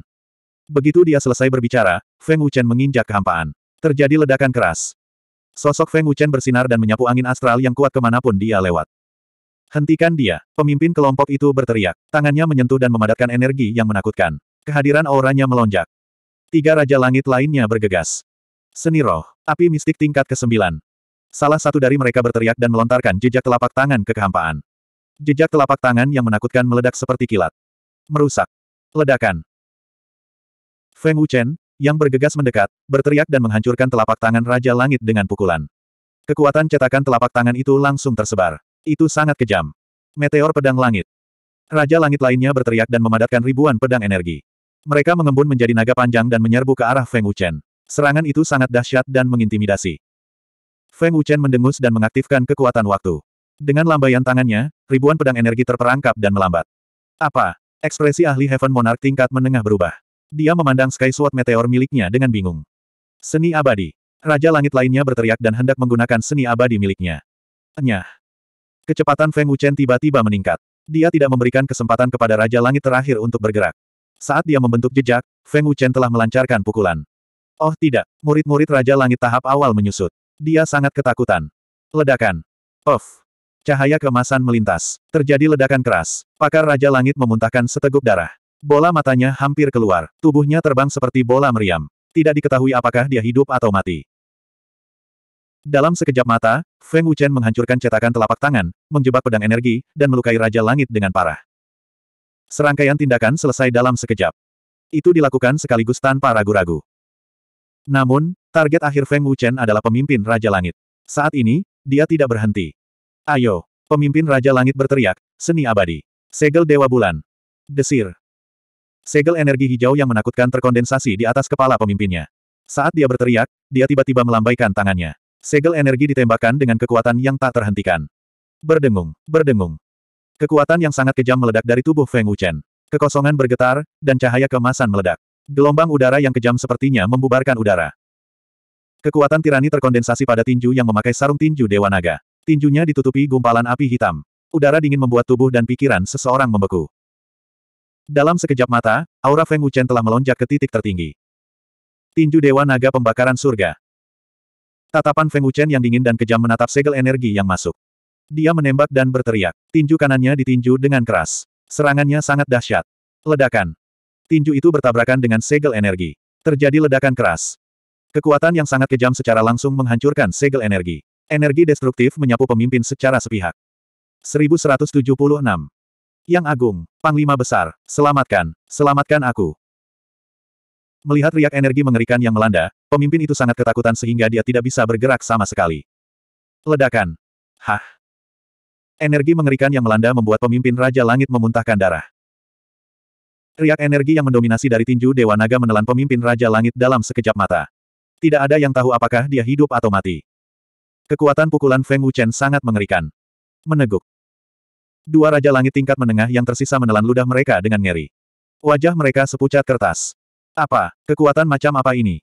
Begitu dia selesai berbicara, Feng Wuchen menginjak kehampaan. Terjadi ledakan keras. Sosok Feng Wuchen bersinar dan menyapu angin astral yang kuat kemanapun dia lewat. Hentikan dia, pemimpin kelompok itu berteriak. Tangannya menyentuh dan memadatkan energi yang menakutkan. Kehadiran auranya melonjak. Tiga Raja Langit lainnya bergegas. Seni roh. Api mistik tingkat ke-9. Salah satu dari mereka berteriak dan melontarkan jejak telapak tangan ke kehampaan. Jejak telapak tangan yang menakutkan meledak seperti kilat. Merusak. Ledakan. Feng Wuchen, yang bergegas mendekat, berteriak dan menghancurkan telapak tangan Raja Langit dengan pukulan. Kekuatan cetakan telapak tangan itu langsung tersebar. Itu sangat kejam. Meteor pedang langit. Raja langit lainnya berteriak dan memadatkan ribuan pedang energi. Mereka mengembun menjadi naga panjang dan menyerbu ke arah Feng Wuchen. Serangan itu sangat dahsyat dan mengintimidasi. Feng Wuchen mendengus dan mengaktifkan kekuatan waktu. Dengan lambaian tangannya, ribuan pedang energi terperangkap dan melambat. Apa? Ekspresi ahli Heaven Monarch tingkat menengah berubah. Dia memandang Sky Sword Meteor miliknya dengan bingung. Seni abadi. Raja langit lainnya berteriak dan hendak menggunakan seni abadi miliknya. Nyah. Kecepatan Feng Wuchen tiba-tiba meningkat. Dia tidak memberikan kesempatan kepada Raja Langit terakhir untuk bergerak. Saat dia membentuk jejak, Feng Wuchen telah melancarkan pukulan. Oh tidak, murid-murid Raja Langit tahap awal menyusut. Dia sangat ketakutan. Ledakan. Of. Cahaya kemasan melintas. Terjadi ledakan keras. Pakar Raja Langit memuntahkan seteguk darah. Bola matanya hampir keluar. Tubuhnya terbang seperti bola meriam. Tidak diketahui apakah dia hidup atau mati. Dalam sekejap mata, Feng Wuchen menghancurkan cetakan telapak tangan, menjebak pedang energi, dan melukai Raja Langit dengan parah. Serangkaian tindakan selesai dalam sekejap. Itu dilakukan sekaligus tanpa ragu-ragu. Namun, target akhir Feng Wuchen adalah pemimpin Raja Langit. Saat ini, dia tidak berhenti. Ayo, pemimpin Raja Langit berteriak, seni abadi. Segel Dewa Bulan. Desir. Segel energi hijau yang menakutkan terkondensasi di atas kepala pemimpinnya. Saat dia berteriak, dia tiba-tiba melambaikan tangannya. Segel energi ditembakkan dengan kekuatan yang tak terhentikan. Berdengung, berdengung. Kekuatan yang sangat kejam meledak dari tubuh Feng Wuchen. Kekosongan bergetar, dan cahaya kemasan meledak. Gelombang udara yang kejam sepertinya membubarkan udara. Kekuatan tirani terkondensasi pada tinju yang memakai sarung tinju Dewa Naga. Tinjunya ditutupi gumpalan api hitam. Udara dingin membuat tubuh dan pikiran seseorang membeku. Dalam sekejap mata, aura Feng Wuchen telah melonjak ke titik tertinggi. Tinju Dewa Naga Pembakaran Surga. Tatapan Feng Wuchen yang dingin dan kejam menatap segel energi yang masuk. Dia menembak dan berteriak. Tinju kanannya ditinju dengan keras. Serangannya sangat dahsyat. Ledakan. Tinju itu bertabrakan dengan segel energi. Terjadi ledakan keras. Kekuatan yang sangat kejam secara langsung menghancurkan segel energi. Energi destruktif menyapu pemimpin secara sepihak. 1176. Yang Agung, Panglima Besar, selamatkan, selamatkan aku. Melihat riak energi mengerikan yang melanda, pemimpin itu sangat ketakutan sehingga dia tidak bisa bergerak sama sekali. Ledakan. Hah. Energi mengerikan yang melanda membuat pemimpin Raja Langit memuntahkan darah. Riak energi yang mendominasi dari tinju Dewa Naga menelan pemimpin Raja Langit dalam sekejap mata. Tidak ada yang tahu apakah dia hidup atau mati. Kekuatan pukulan Feng Wuchen sangat mengerikan. Meneguk. Dua Raja Langit tingkat menengah yang tersisa menelan ludah mereka dengan ngeri. Wajah mereka sepucat kertas. Apa? Kekuatan macam apa ini?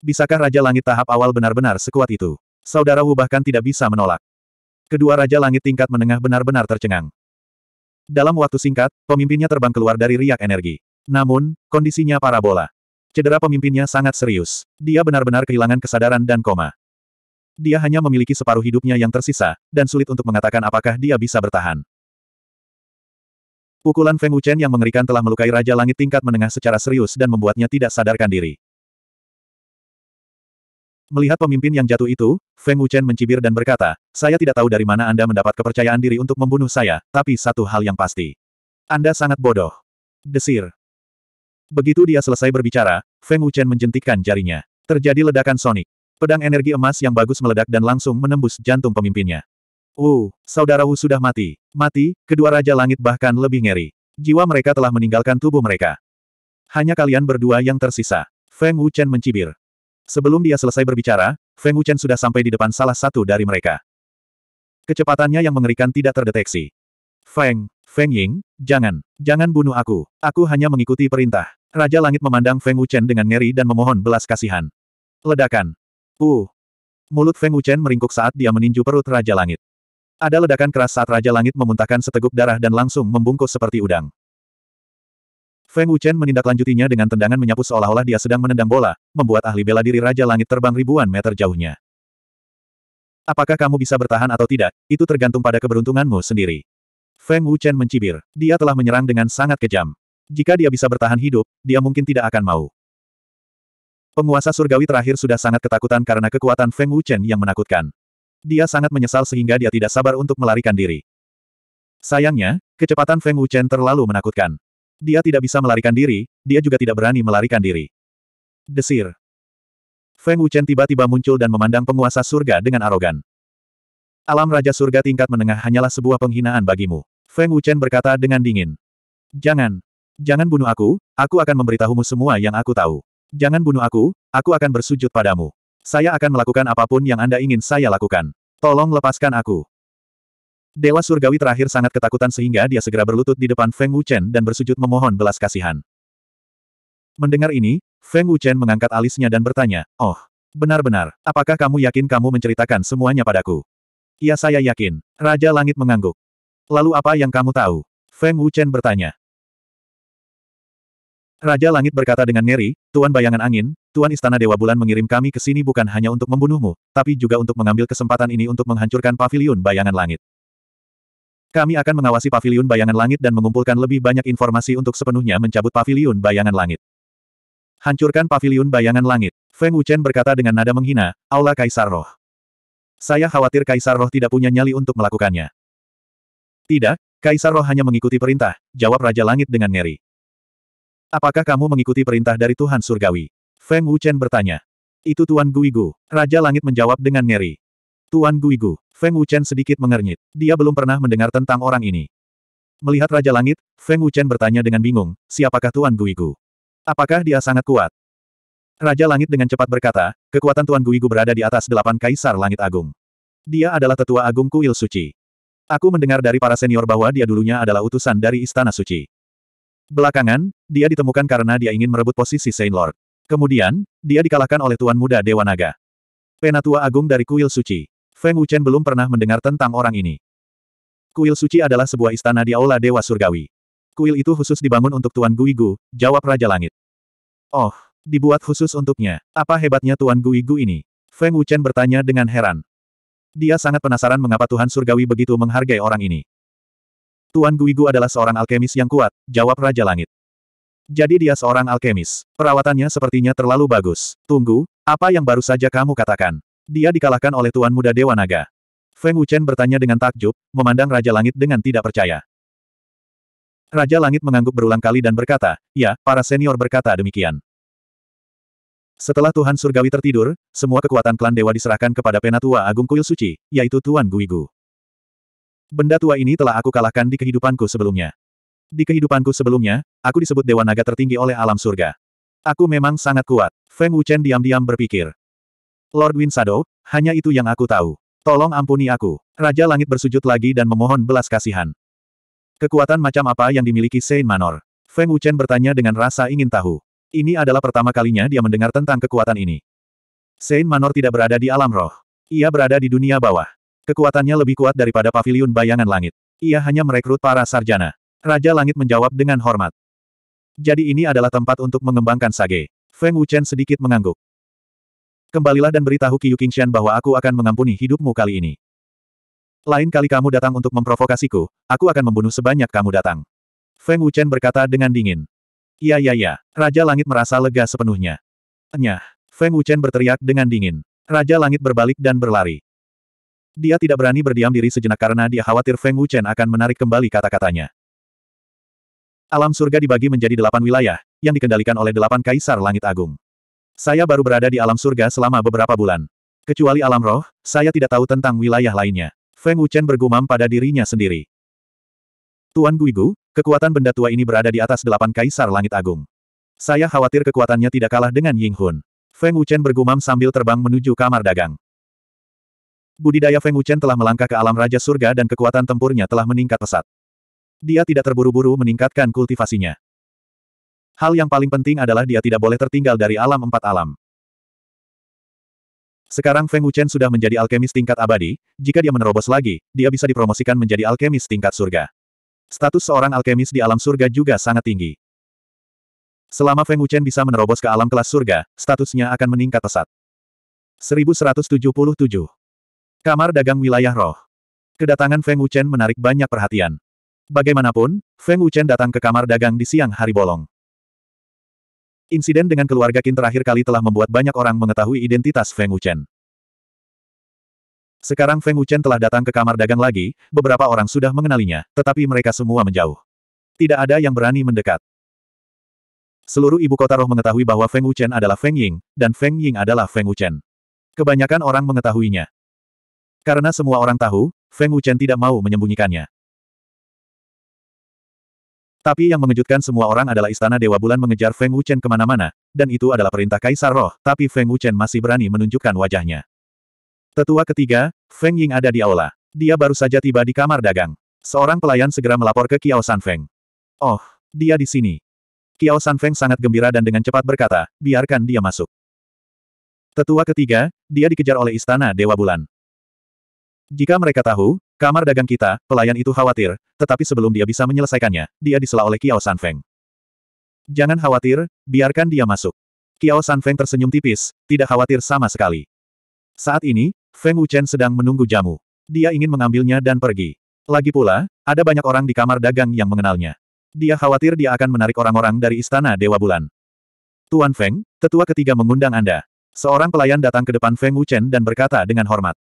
Bisakah Raja Langit tahap awal benar-benar sekuat itu? Saudara Wu bahkan tidak bisa menolak. Kedua Raja Langit tingkat menengah benar-benar tercengang. Dalam waktu singkat, pemimpinnya terbang keluar dari riak energi. Namun, kondisinya parabola. Cedera pemimpinnya sangat serius. Dia benar-benar kehilangan kesadaran dan koma. Dia hanya memiliki separuh hidupnya yang tersisa, dan sulit untuk mengatakan apakah dia bisa bertahan. Pukulan Feng Wuchen yang mengerikan telah melukai Raja Langit tingkat menengah secara serius dan membuatnya tidak sadarkan diri. Melihat pemimpin yang jatuh itu, Feng Wuchen mencibir dan berkata, saya tidak tahu dari mana Anda mendapat kepercayaan diri untuk membunuh saya, tapi satu hal yang pasti. Anda sangat bodoh. Desir. Begitu dia selesai berbicara, Feng Wuchen menjentikkan jarinya. Terjadi ledakan sonik. Pedang energi emas yang bagus meledak dan langsung menembus jantung pemimpinnya. Uh, saudara Wu sudah mati. Mati, kedua Raja Langit bahkan lebih ngeri. Jiwa mereka telah meninggalkan tubuh mereka. Hanya kalian berdua yang tersisa. Feng Wuchen mencibir. Sebelum dia selesai berbicara, Feng Wuchen sudah sampai di depan salah satu dari mereka. Kecepatannya yang mengerikan tidak terdeteksi. Feng, Feng Ying, jangan, jangan bunuh aku. Aku hanya mengikuti perintah. Raja Langit memandang Feng Wuchen dengan ngeri dan memohon belas kasihan. Ledakan. Uh. Mulut Feng Wuchen meringkuk saat dia meninju perut Raja Langit. Ada ledakan keras saat Raja Langit memuntahkan seteguk darah dan langsung membungkus seperti udang. Feng Wuchen menindaklanjutinya dengan tendangan menyapu seolah-olah dia sedang menendang bola, membuat ahli bela diri Raja Langit terbang ribuan meter jauhnya. Apakah kamu bisa bertahan atau tidak, itu tergantung pada keberuntunganmu sendiri. Feng Wuchen mencibir. Dia telah menyerang dengan sangat kejam. Jika dia bisa bertahan hidup, dia mungkin tidak akan mau. Penguasa surgawi terakhir sudah sangat ketakutan karena kekuatan Feng Wuchen yang menakutkan. Dia sangat menyesal sehingga dia tidak sabar untuk melarikan diri. Sayangnya, kecepatan Feng Wuchen terlalu menakutkan. Dia tidak bisa melarikan diri, dia juga tidak berani melarikan diri. Desir. Feng Wuchen tiba-tiba muncul dan memandang penguasa surga dengan arogan. Alam Raja Surga tingkat menengah hanyalah sebuah penghinaan bagimu. Feng Wuchen berkata dengan dingin. Jangan. Jangan bunuh aku, aku akan memberitahumu semua yang aku tahu. Jangan bunuh aku, aku akan bersujud padamu. Saya akan melakukan apapun yang Anda ingin saya lakukan. Tolong lepaskan aku. Dewa surgawi terakhir sangat ketakutan sehingga dia segera berlutut di depan Feng Wuchen dan bersujud memohon belas kasihan. Mendengar ini, Feng Wuchen mengangkat alisnya dan bertanya, Oh, benar-benar, apakah kamu yakin kamu menceritakan semuanya padaku? "Ya, saya yakin. Raja Langit mengangguk. Lalu apa yang kamu tahu? Feng Wuchen bertanya. Raja Langit berkata dengan ngeri, Tuan Bayangan Angin, Tuan Istana Dewa Bulan mengirim kami ke sini bukan hanya untuk membunuhmu, tapi juga untuk mengambil kesempatan ini untuk menghancurkan Paviliun Bayangan Langit. Kami akan mengawasi paviliun bayangan langit dan mengumpulkan lebih banyak informasi untuk sepenuhnya mencabut paviliun bayangan langit. Hancurkan paviliun bayangan langit. Feng Wuchen berkata dengan nada menghina, Aula Kaisar Roh. Saya khawatir Kaisar Roh tidak punya nyali untuk melakukannya. Tidak, Kaisar Roh hanya mengikuti perintah, jawab Raja Langit dengan ngeri. Apakah kamu mengikuti perintah dari Tuhan Surgawi? Feng Wuchen bertanya. Itu Tuan Guigu. Raja Langit menjawab dengan ngeri. Tuan Guigu, Feng Wuchen sedikit mengernyit. Dia belum pernah mendengar tentang orang ini. Melihat Raja Langit, Feng Wuchen bertanya dengan bingung, siapakah Tuan Guigu? Apakah dia sangat kuat? Raja Langit dengan cepat berkata, kekuatan Tuan Guigu berada di atas delapan kaisar Langit Agung. Dia adalah tetua agung kuil suci. Aku mendengar dari para senior bahwa dia dulunya adalah utusan dari Istana Suci. Belakangan, dia ditemukan karena dia ingin merebut posisi Saint Lord. Kemudian, dia dikalahkan oleh Tuan Muda Dewa Naga. Penatua Agung dari Kuil Suci. Feng Wuchen belum pernah mendengar tentang orang ini. Kuil suci adalah sebuah istana di Aula Dewa Surgawi. Kuil itu khusus dibangun untuk Tuan Guigu, jawab Raja Langit. Oh, dibuat khusus untuknya. Apa hebatnya Tuan Guigu ini? Feng Wuchen bertanya dengan heran. Dia sangat penasaran mengapa Tuhan Surgawi begitu menghargai orang ini. Tuan Guigu adalah seorang alkemis yang kuat, jawab Raja Langit. Jadi dia seorang alkemis. Perawatannya sepertinya terlalu bagus. Tunggu, apa yang baru saja kamu katakan? Dia dikalahkan oleh Tuan Muda Dewa Naga. Feng Wuchen bertanya dengan takjub, memandang Raja Langit dengan tidak percaya. Raja Langit mengangguk berulang kali dan berkata, ya, para senior berkata demikian. Setelah Tuhan Surgawi tertidur, semua kekuatan klan dewa diserahkan kepada penatua agung kuil suci, yaitu Tuan Guigu. Benda tua ini telah aku kalahkan di kehidupanku sebelumnya. Di kehidupanku sebelumnya, aku disebut dewa naga tertinggi oleh alam surga. Aku memang sangat kuat. Feng Wuchen diam-diam berpikir. Lord Wind Shadow, hanya itu yang aku tahu. Tolong ampuni aku. Raja Langit bersujud lagi dan memohon belas kasihan. Kekuatan macam apa yang dimiliki Saint Manor? Feng Wuchen bertanya dengan rasa ingin tahu. Ini adalah pertama kalinya dia mendengar tentang kekuatan ini. Saint Manor tidak berada di alam roh. Ia berada di dunia bawah. Kekuatannya lebih kuat daripada Paviliun bayangan langit. Ia hanya merekrut para sarjana. Raja Langit menjawab dengan hormat. Jadi ini adalah tempat untuk mengembangkan sage. Feng Wuchen sedikit mengangguk. Kembalilah dan beritahu Qiyu Qingshan bahwa aku akan mengampuni hidupmu kali ini. Lain kali kamu datang untuk memprovokasiku, aku akan membunuh sebanyak kamu datang. Feng Wuchen berkata dengan dingin. Ya ya ya, Raja Langit merasa lega sepenuhnya. Enyah, Feng Wuchen berteriak dengan dingin. Raja Langit berbalik dan berlari. Dia tidak berani berdiam diri sejenak karena dia khawatir Feng Wuchen akan menarik kembali kata-katanya. Alam surga dibagi menjadi delapan wilayah, yang dikendalikan oleh delapan kaisar langit agung. Saya baru berada di alam surga selama beberapa bulan. Kecuali alam roh, saya tidak tahu tentang wilayah lainnya. Feng Wuchen bergumam pada dirinya sendiri. Tuan Guigu, kekuatan benda tua ini berada di atas delapan kaisar langit agung. Saya khawatir kekuatannya tidak kalah dengan Ying Hun. Feng Wuchen bergumam sambil terbang menuju kamar dagang. Budidaya Feng Wuchen telah melangkah ke alam Raja Surga dan kekuatan tempurnya telah meningkat pesat. Dia tidak terburu-buru meningkatkan kultivasinya. Hal yang paling penting adalah dia tidak boleh tertinggal dari alam empat alam. Sekarang Feng Wuchen sudah menjadi alkemis tingkat abadi, jika dia menerobos lagi, dia bisa dipromosikan menjadi alkemis tingkat surga. Status seorang alkemis di alam surga juga sangat tinggi. Selama Feng Wuchen bisa menerobos ke alam kelas surga, statusnya akan meningkat pesat. 1177 Kamar Dagang Wilayah Roh Kedatangan Feng Wuchen menarik banyak perhatian. Bagaimanapun, Feng Wuchen datang ke kamar dagang di siang hari bolong. Insiden dengan keluarga Qin terakhir kali telah membuat banyak orang mengetahui identitas Feng Wuchen. Sekarang Feng Wuchen telah datang ke kamar dagang lagi, beberapa orang sudah mengenalinya, tetapi mereka semua menjauh. Tidak ada yang berani mendekat. Seluruh ibu kota roh mengetahui bahwa Feng Wuchen adalah Feng Ying, dan Feng Ying adalah Feng Wuchen. Kebanyakan orang mengetahuinya. Karena semua orang tahu, Feng Wuchen tidak mau menyembunyikannya. Tapi yang mengejutkan semua orang adalah istana Dewa Bulan mengejar Feng Wuchen kemana-mana, dan itu adalah perintah Kaisar Roh, tapi Feng Wuchen masih berani menunjukkan wajahnya. Tetua ketiga, Feng Ying ada di aula. Dia baru saja tiba di kamar dagang. Seorang pelayan segera melapor ke Kiao San Feng. Oh, dia di sini. Kiao San Feng sangat gembira dan dengan cepat berkata, biarkan dia masuk. Tetua ketiga, dia dikejar oleh istana Dewa Bulan. Jika mereka tahu, kamar dagang kita, pelayan itu khawatir, tetapi sebelum dia bisa menyelesaikannya, dia disela oleh Kiao Sanfeng. Jangan khawatir, biarkan dia masuk. Kiao Sanfeng tersenyum tipis, tidak khawatir sama sekali. Saat ini, Feng Wuchen sedang menunggu jamu. Dia ingin mengambilnya dan pergi. Lagi pula, ada banyak orang di kamar dagang yang mengenalnya. Dia khawatir dia akan menarik orang-orang dari Istana Dewa Bulan. Tuan Feng, tetua ketiga mengundang Anda. Seorang pelayan datang ke depan Feng Wuchen dan berkata dengan hormat.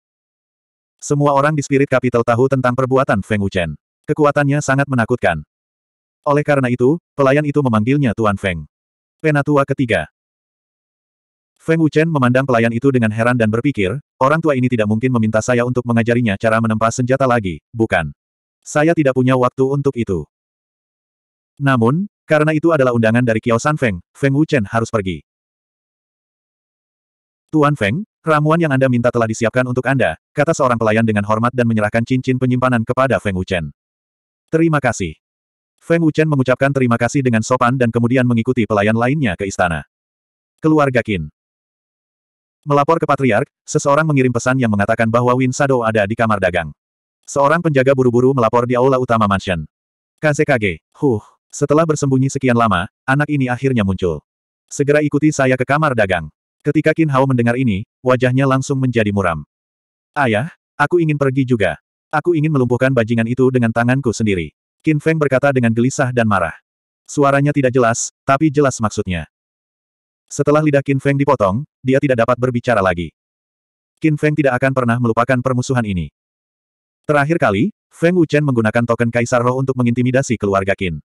Semua orang di Spirit Capital tahu tentang perbuatan Feng Wuchen. Kekuatannya sangat menakutkan. Oleh karena itu, pelayan itu memanggilnya Tuan Feng. Penatua ketiga. Feng Wuchen memandang pelayan itu dengan heran dan berpikir, orang tua ini tidak mungkin meminta saya untuk mengajarinya cara menempa senjata lagi, bukan? Saya tidak punya waktu untuk itu. Namun, karena itu adalah undangan dari Kiao San Feng, Feng Wuchen harus pergi. Tuan Feng, Ramuan yang Anda minta telah disiapkan untuk Anda, kata seorang pelayan dengan hormat dan menyerahkan cincin penyimpanan kepada Feng Wuchen. Terima kasih. Feng Wuchen mengucapkan terima kasih dengan sopan dan kemudian mengikuti pelayan lainnya ke istana. Keluarga Qin. Melapor ke Patriark, seseorang mengirim pesan yang mengatakan bahwa Win Sado ada di kamar dagang. Seorang penjaga buru-buru melapor di aula utama mansion. KCKG, huh, setelah bersembunyi sekian lama, anak ini akhirnya muncul. Segera ikuti saya ke kamar dagang. Ketika Qin Hao mendengar ini, wajahnya langsung menjadi muram. Ayah, aku ingin pergi juga. Aku ingin melumpuhkan bajingan itu dengan tanganku sendiri. Qin Feng berkata dengan gelisah dan marah. Suaranya tidak jelas, tapi jelas maksudnya. Setelah lidah Qin Feng dipotong, dia tidak dapat berbicara lagi. Qin Feng tidak akan pernah melupakan permusuhan ini. Terakhir kali, Feng Wuchen menggunakan token Kaisar Roh untuk mengintimidasi keluarga Qin.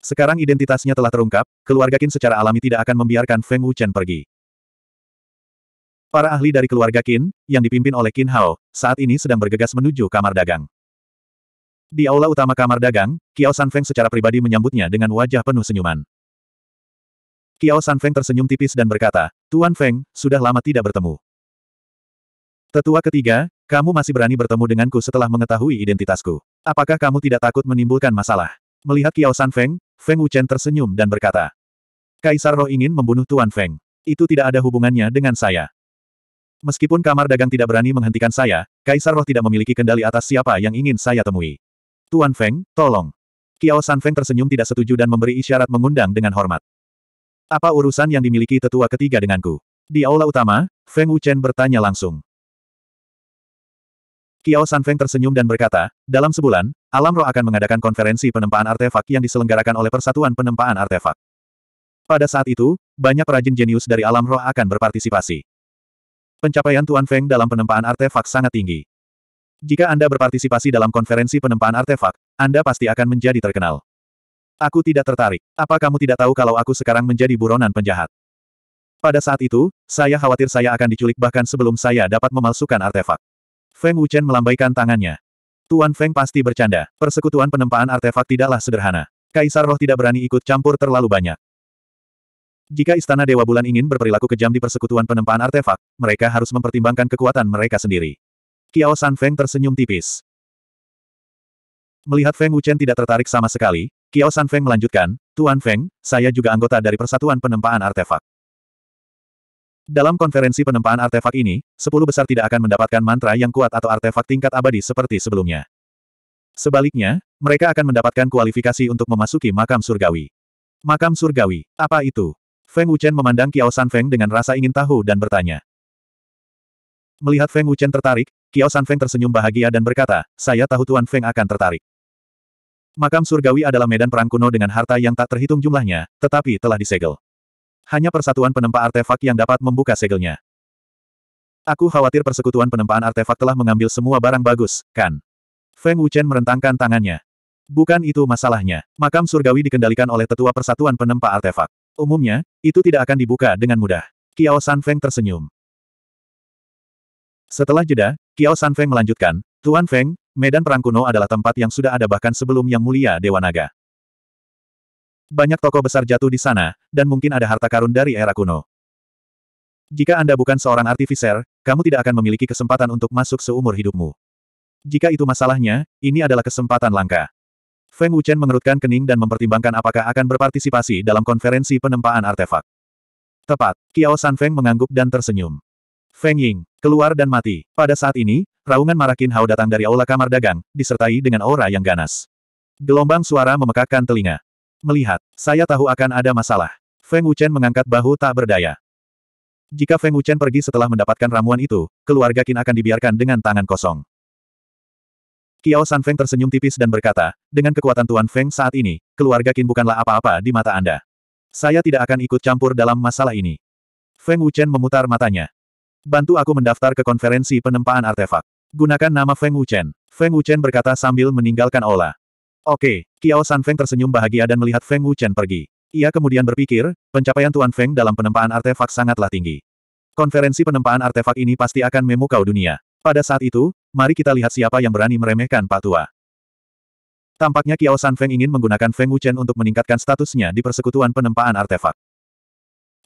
Sekarang identitasnya telah terungkap, keluarga Qin secara alami tidak akan membiarkan Feng Wuchen pergi. Para ahli dari keluarga Qin, yang dipimpin oleh Qin Hao, saat ini sedang bergegas menuju kamar dagang. Di aula utama kamar dagang, Kiao Sanfeng secara pribadi menyambutnya dengan wajah penuh senyuman. Kiao Sanfeng tersenyum tipis dan berkata, Tuan Feng, sudah lama tidak bertemu. Tetua ketiga, kamu masih berani bertemu denganku setelah mengetahui identitasku. Apakah kamu tidak takut menimbulkan masalah? Melihat Kiao Sanfeng, Feng Wuchen tersenyum dan berkata. Kaisar Roh ingin membunuh Tuan Feng. Itu tidak ada hubungannya dengan saya. Meskipun kamar dagang tidak berani menghentikan saya, Kaisar Roh tidak memiliki kendali atas siapa yang ingin saya temui. Tuan Feng, tolong. Kiao San Feng tersenyum tidak setuju dan memberi isyarat mengundang dengan hormat. Apa urusan yang dimiliki tetua ketiga denganku? Di aula utama, Feng Wuchen bertanya langsung. Kiao San Feng tersenyum dan berkata, dalam sebulan, Alam Roh akan mengadakan konferensi penempaan artefak yang diselenggarakan oleh Persatuan Penempaan Artefak. Pada saat itu, banyak perajin jenius dari Alam Roh akan berpartisipasi. Pencapaian Tuan Feng dalam penempaan artefak sangat tinggi. Jika Anda berpartisipasi dalam konferensi penempaan artefak, Anda pasti akan menjadi terkenal. Aku tidak tertarik. Apa kamu tidak tahu kalau aku sekarang menjadi buronan penjahat? Pada saat itu, saya khawatir saya akan diculik bahkan sebelum saya dapat memalsukan artefak. Feng Wuchen melambaikan tangannya. Tuan Feng pasti bercanda. Persekutuan penempaan artefak tidaklah sederhana. Kaisar Roh tidak berani ikut campur terlalu banyak. Jika Istana Dewa Bulan ingin berperilaku kejam di persekutuan penempaan artefak, mereka harus mempertimbangkan kekuatan mereka sendiri. Kiao San Feng tersenyum tipis. Melihat Feng Wuchen tidak tertarik sama sekali, Kiao San Feng melanjutkan, Tuan Feng, saya juga anggota dari Persatuan Penempaan Artefak. Dalam konferensi penempaan artefak ini, sepuluh besar tidak akan mendapatkan mantra yang kuat atau artefak tingkat abadi seperti sebelumnya. Sebaliknya, mereka akan mendapatkan kualifikasi untuk memasuki makam surgawi. Makam surgawi, apa itu? Feng Wuchen memandang Kiao San Feng dengan rasa ingin tahu dan bertanya. Melihat Feng Wuchen tertarik, Kiao San Feng tersenyum bahagia dan berkata, saya tahu Tuan Feng akan tertarik. Makam surgawi adalah medan perang kuno dengan harta yang tak terhitung jumlahnya, tetapi telah disegel. Hanya persatuan penempa artefak yang dapat membuka segelnya. Aku khawatir persekutuan penempaan artefak telah mengambil semua barang bagus, kan? Feng Wuchen merentangkan tangannya. Bukan itu masalahnya. Makam surgawi dikendalikan oleh tetua persatuan penempa artefak. Umumnya, itu tidak akan dibuka dengan mudah. Kiao San Feng tersenyum. Setelah jeda, Kiao San Feng melanjutkan, Tuan Feng, medan perang kuno adalah tempat yang sudah ada bahkan sebelum Yang Mulia Dewa Naga. Banyak toko besar jatuh di sana, dan mungkin ada harta karun dari era kuno. Jika Anda bukan seorang artifiser, kamu tidak akan memiliki kesempatan untuk masuk seumur hidupmu. Jika itu masalahnya, ini adalah kesempatan langka. Feng Wuchen mengerutkan kening dan mempertimbangkan apakah akan berpartisipasi dalam konferensi penempaan artefak. Tepat, Kiao San Feng mengangguk dan tersenyum. Feng Ying, keluar dan mati. Pada saat ini, raungan marah Qin Hao datang dari aula kamar dagang, disertai dengan aura yang ganas. Gelombang suara memekakkan telinga. Melihat, saya tahu akan ada masalah. Feng Wuchen mengangkat bahu tak berdaya. Jika Feng Wuchen pergi setelah mendapatkan ramuan itu, keluarga Qin akan dibiarkan dengan tangan kosong. Kiao Feng tersenyum tipis dan berkata, dengan kekuatan Tuan Feng saat ini, keluarga Qin bukanlah apa-apa di mata Anda. Saya tidak akan ikut campur dalam masalah ini. Feng Wuchen memutar matanya. Bantu aku mendaftar ke konferensi penempaan artefak. Gunakan nama Feng Wuchen. Feng Wuchen berkata sambil meninggalkan Ola. Oke, Kiao San Feng tersenyum bahagia dan melihat Feng Wuchen pergi. Ia kemudian berpikir, pencapaian Tuan Feng dalam penempaan artefak sangatlah tinggi. Konferensi penempaan artefak ini pasti akan memukau dunia. Pada saat itu, mari kita lihat siapa yang berani meremehkan Pak Tua. Tampaknya Kiao San Feng ingin menggunakan Feng Wuchen untuk meningkatkan statusnya di persekutuan penempaan artefak.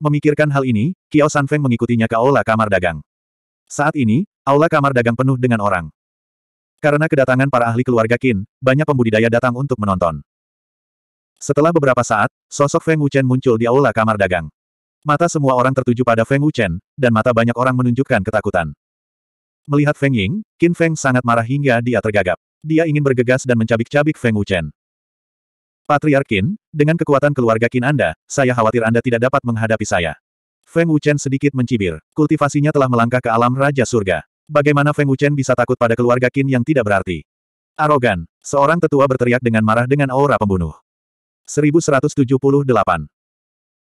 Memikirkan hal ini, Kiao San Feng mengikutinya ke aula kamar dagang. Saat ini, aula kamar dagang penuh dengan orang. Karena kedatangan para ahli keluarga Qin, banyak pembudidaya datang untuk menonton. Setelah beberapa saat, sosok Feng Wuchen muncul di aula kamar dagang. Mata semua orang tertuju pada Feng Wuchen, dan mata banyak orang menunjukkan ketakutan. Melihat Feng Ying, Qin Feng sangat marah hingga dia tergagap. Dia ingin bergegas dan mencabik-cabik Feng Wuchen. Patriark Qin, dengan kekuatan keluarga Qin Anda, saya khawatir Anda tidak dapat menghadapi saya. Feng Wuchen sedikit mencibir. Kultivasinya telah melangkah ke alam Raja Surga. Bagaimana Feng Wuchen bisa takut pada keluarga Qin yang tidak berarti? Arogan, seorang tetua berteriak dengan marah dengan aura pembunuh. 1178.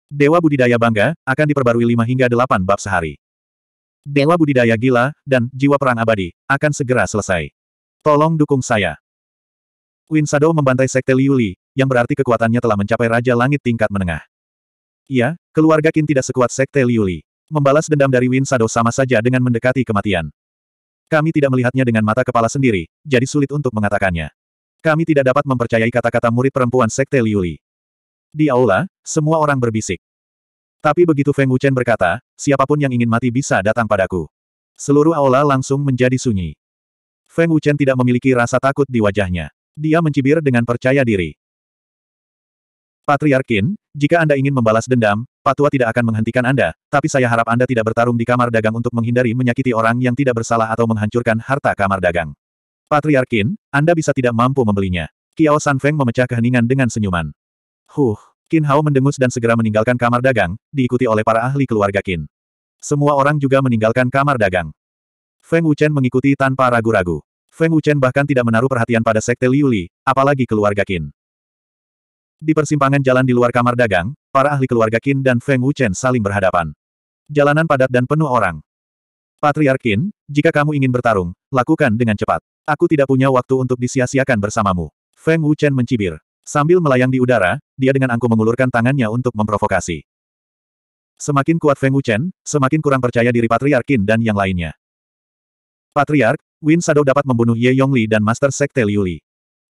Dewa Budidaya Bangga, akan diperbarui 5 hingga 8 bab sehari. Dewa Budidaya Gila, dan Jiwa Perang Abadi, akan segera selesai. Tolong dukung saya. Win Sado membantai Sekte Liuli, yang berarti kekuatannya telah mencapai Raja Langit tingkat menengah. Iya, keluarga Qin tidak sekuat Sekte Liuli. Membalas dendam dari Win Sado sama saja dengan mendekati kematian. Kami tidak melihatnya dengan mata kepala sendiri, jadi sulit untuk mengatakannya. Kami tidak dapat mempercayai kata-kata murid perempuan Sekte Liuli. Di aula, semua orang berbisik. Tapi begitu Feng Wuchen berkata, siapapun yang ingin mati bisa datang padaku. Seluruh aula langsung menjadi sunyi. Feng Wuchen tidak memiliki rasa takut di wajahnya. Dia mencibir dengan percaya diri. Patriarkin, jika Anda ingin membalas dendam, Pak tidak akan menghentikan Anda, tapi saya harap Anda tidak bertarung di kamar dagang untuk menghindari menyakiti orang yang tidak bersalah atau menghancurkan harta kamar dagang. Patriarkin, Anda bisa tidak mampu membelinya. Kiao Feng memecah keheningan dengan senyuman. Huh, Qin Hao mendengus dan segera meninggalkan kamar dagang, diikuti oleh para ahli keluarga Qin. Semua orang juga meninggalkan kamar dagang. Feng Wuchen mengikuti tanpa ragu-ragu. Feng Wuchen bahkan tidak menaruh perhatian pada sekte Liuli, apalagi keluarga Qin. Di persimpangan jalan di luar kamar dagang, para ahli keluarga Qin dan Feng Wuchen saling berhadapan. Jalanan padat dan penuh orang. Patriark Qin, jika kamu ingin bertarung, lakukan dengan cepat. Aku tidak punya waktu untuk disia-siakan bersamamu. Feng Wuchen mencibir. Sambil melayang di udara, dia dengan angku mengulurkan tangannya untuk memprovokasi. Semakin kuat Feng Wuchen, semakin kurang percaya diri Patriark Qin dan yang lainnya. Patriark, Win Shadow dapat membunuh Ye Yongli dan Master Sekte Liuli.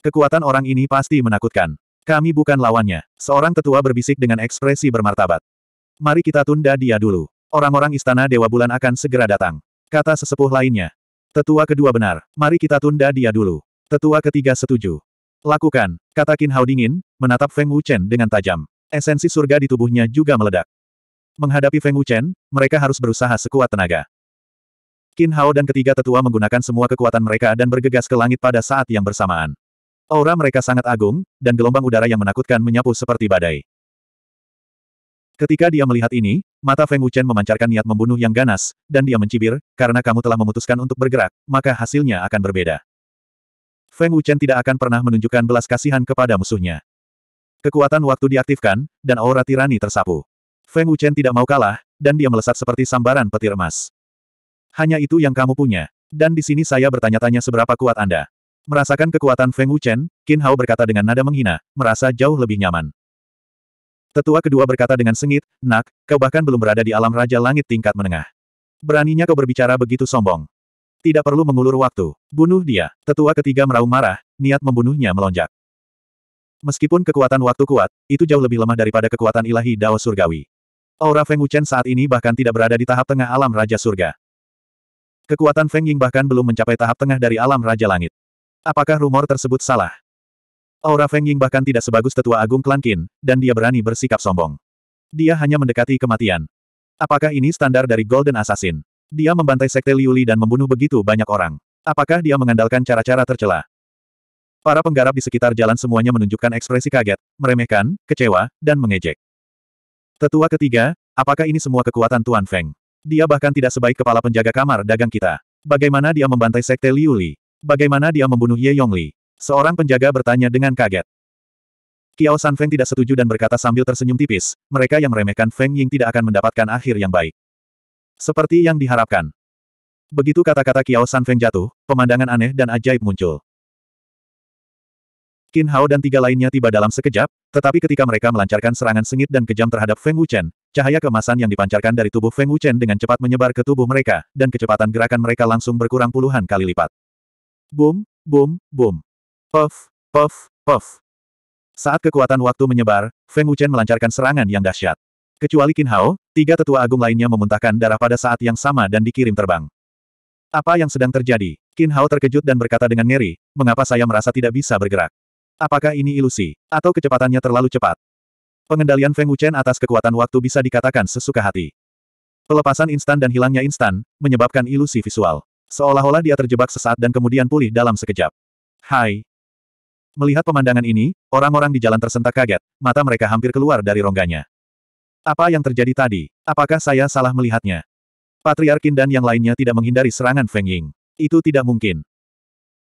Kekuatan orang ini pasti menakutkan. Kami bukan lawannya. Seorang tetua berbisik dengan ekspresi bermartabat. Mari kita tunda dia dulu. Orang-orang istana Dewa Bulan akan segera datang. Kata sesepuh lainnya. Tetua kedua benar. Mari kita tunda dia dulu. Tetua ketiga setuju. Lakukan, kata Qin Hao dingin, menatap Feng Wuchen dengan tajam. Esensi surga di tubuhnya juga meledak. Menghadapi Feng Wuchen, mereka harus berusaha sekuat tenaga. Qin Hao dan ketiga tetua menggunakan semua kekuatan mereka dan bergegas ke langit pada saat yang bersamaan. Aura mereka sangat agung, dan gelombang udara yang menakutkan menyapu seperti badai. Ketika dia melihat ini, mata Feng Wuchen memancarkan niat membunuh yang ganas, dan dia mencibir, karena kamu telah memutuskan untuk bergerak, maka hasilnya akan berbeda. Feng Wuchen tidak akan pernah menunjukkan belas kasihan kepada musuhnya. Kekuatan waktu diaktifkan, dan aura tirani tersapu. Feng Wuchen tidak mau kalah, dan dia melesat seperti sambaran petir emas. Hanya itu yang kamu punya, dan di sini saya bertanya-tanya seberapa kuat Anda. Merasakan kekuatan Feng Wuchen, Qin Hao berkata dengan nada menghina, merasa jauh lebih nyaman. Tetua kedua berkata dengan sengit, Nak, kau bahkan belum berada di alam Raja Langit tingkat menengah. Beraninya kau berbicara begitu sombong. Tidak perlu mengulur waktu. Bunuh dia. Tetua ketiga meraung marah, niat membunuhnya melonjak. Meskipun kekuatan waktu kuat, itu jauh lebih lemah daripada kekuatan ilahi Dao Surgawi. Aura Feng Wuchen saat ini bahkan tidak berada di tahap tengah alam Raja Surga. Kekuatan Feng Ying bahkan belum mencapai tahap tengah dari alam Raja Langit. Apakah rumor tersebut salah? Aura Feng Ying bahkan tidak sebagus tetua agung klan Qin, dan dia berani bersikap sombong. Dia hanya mendekati kematian. Apakah ini standar dari Golden Assassin? Dia membantai sekte Liuli dan membunuh begitu banyak orang. Apakah dia mengandalkan cara-cara tercela? Para penggarap di sekitar jalan semuanya menunjukkan ekspresi kaget, meremehkan, kecewa, dan mengejek. Tetua ketiga, apakah ini semua kekuatan Tuan Feng? Dia bahkan tidak sebaik kepala penjaga kamar dagang kita. Bagaimana dia membantai sekte Liuli? Bagaimana dia membunuh Ye Yongli? Seorang penjaga bertanya dengan kaget. Kiao San Feng tidak setuju dan berkata sambil tersenyum tipis, mereka yang meremehkan Feng Ying tidak akan mendapatkan akhir yang baik. Seperti yang diharapkan. Begitu kata-kata Kiao San Feng jatuh, pemandangan aneh dan ajaib muncul. Qin Hao dan tiga lainnya tiba dalam sekejap, tetapi ketika mereka melancarkan serangan sengit dan kejam terhadap Feng Wuchen, cahaya kemasan yang dipancarkan dari tubuh Feng Wuchen dengan cepat menyebar ke tubuh mereka, dan kecepatan gerakan mereka langsung berkurang puluhan kali lipat. Boom, boom, boom. Puff, puff, puff. Saat kekuatan waktu menyebar, Feng Wuchen melancarkan serangan yang dahsyat. Kecuali Qin Hao, tiga tetua agung lainnya memuntahkan darah pada saat yang sama dan dikirim terbang. Apa yang sedang terjadi? Qin Hao terkejut dan berkata dengan ngeri, mengapa saya merasa tidak bisa bergerak? Apakah ini ilusi, atau kecepatannya terlalu cepat? Pengendalian Feng Wuchen atas kekuatan waktu bisa dikatakan sesuka hati. Pelepasan instan dan hilangnya instan, menyebabkan ilusi visual. Seolah-olah dia terjebak sesaat dan kemudian pulih dalam sekejap. Hai. Melihat pemandangan ini, orang-orang di jalan tersentak kaget, mata mereka hampir keluar dari rongganya. Apa yang terjadi tadi? Apakah saya salah melihatnya? Patriarkin dan yang lainnya tidak menghindari serangan Feng Ying. Itu tidak mungkin.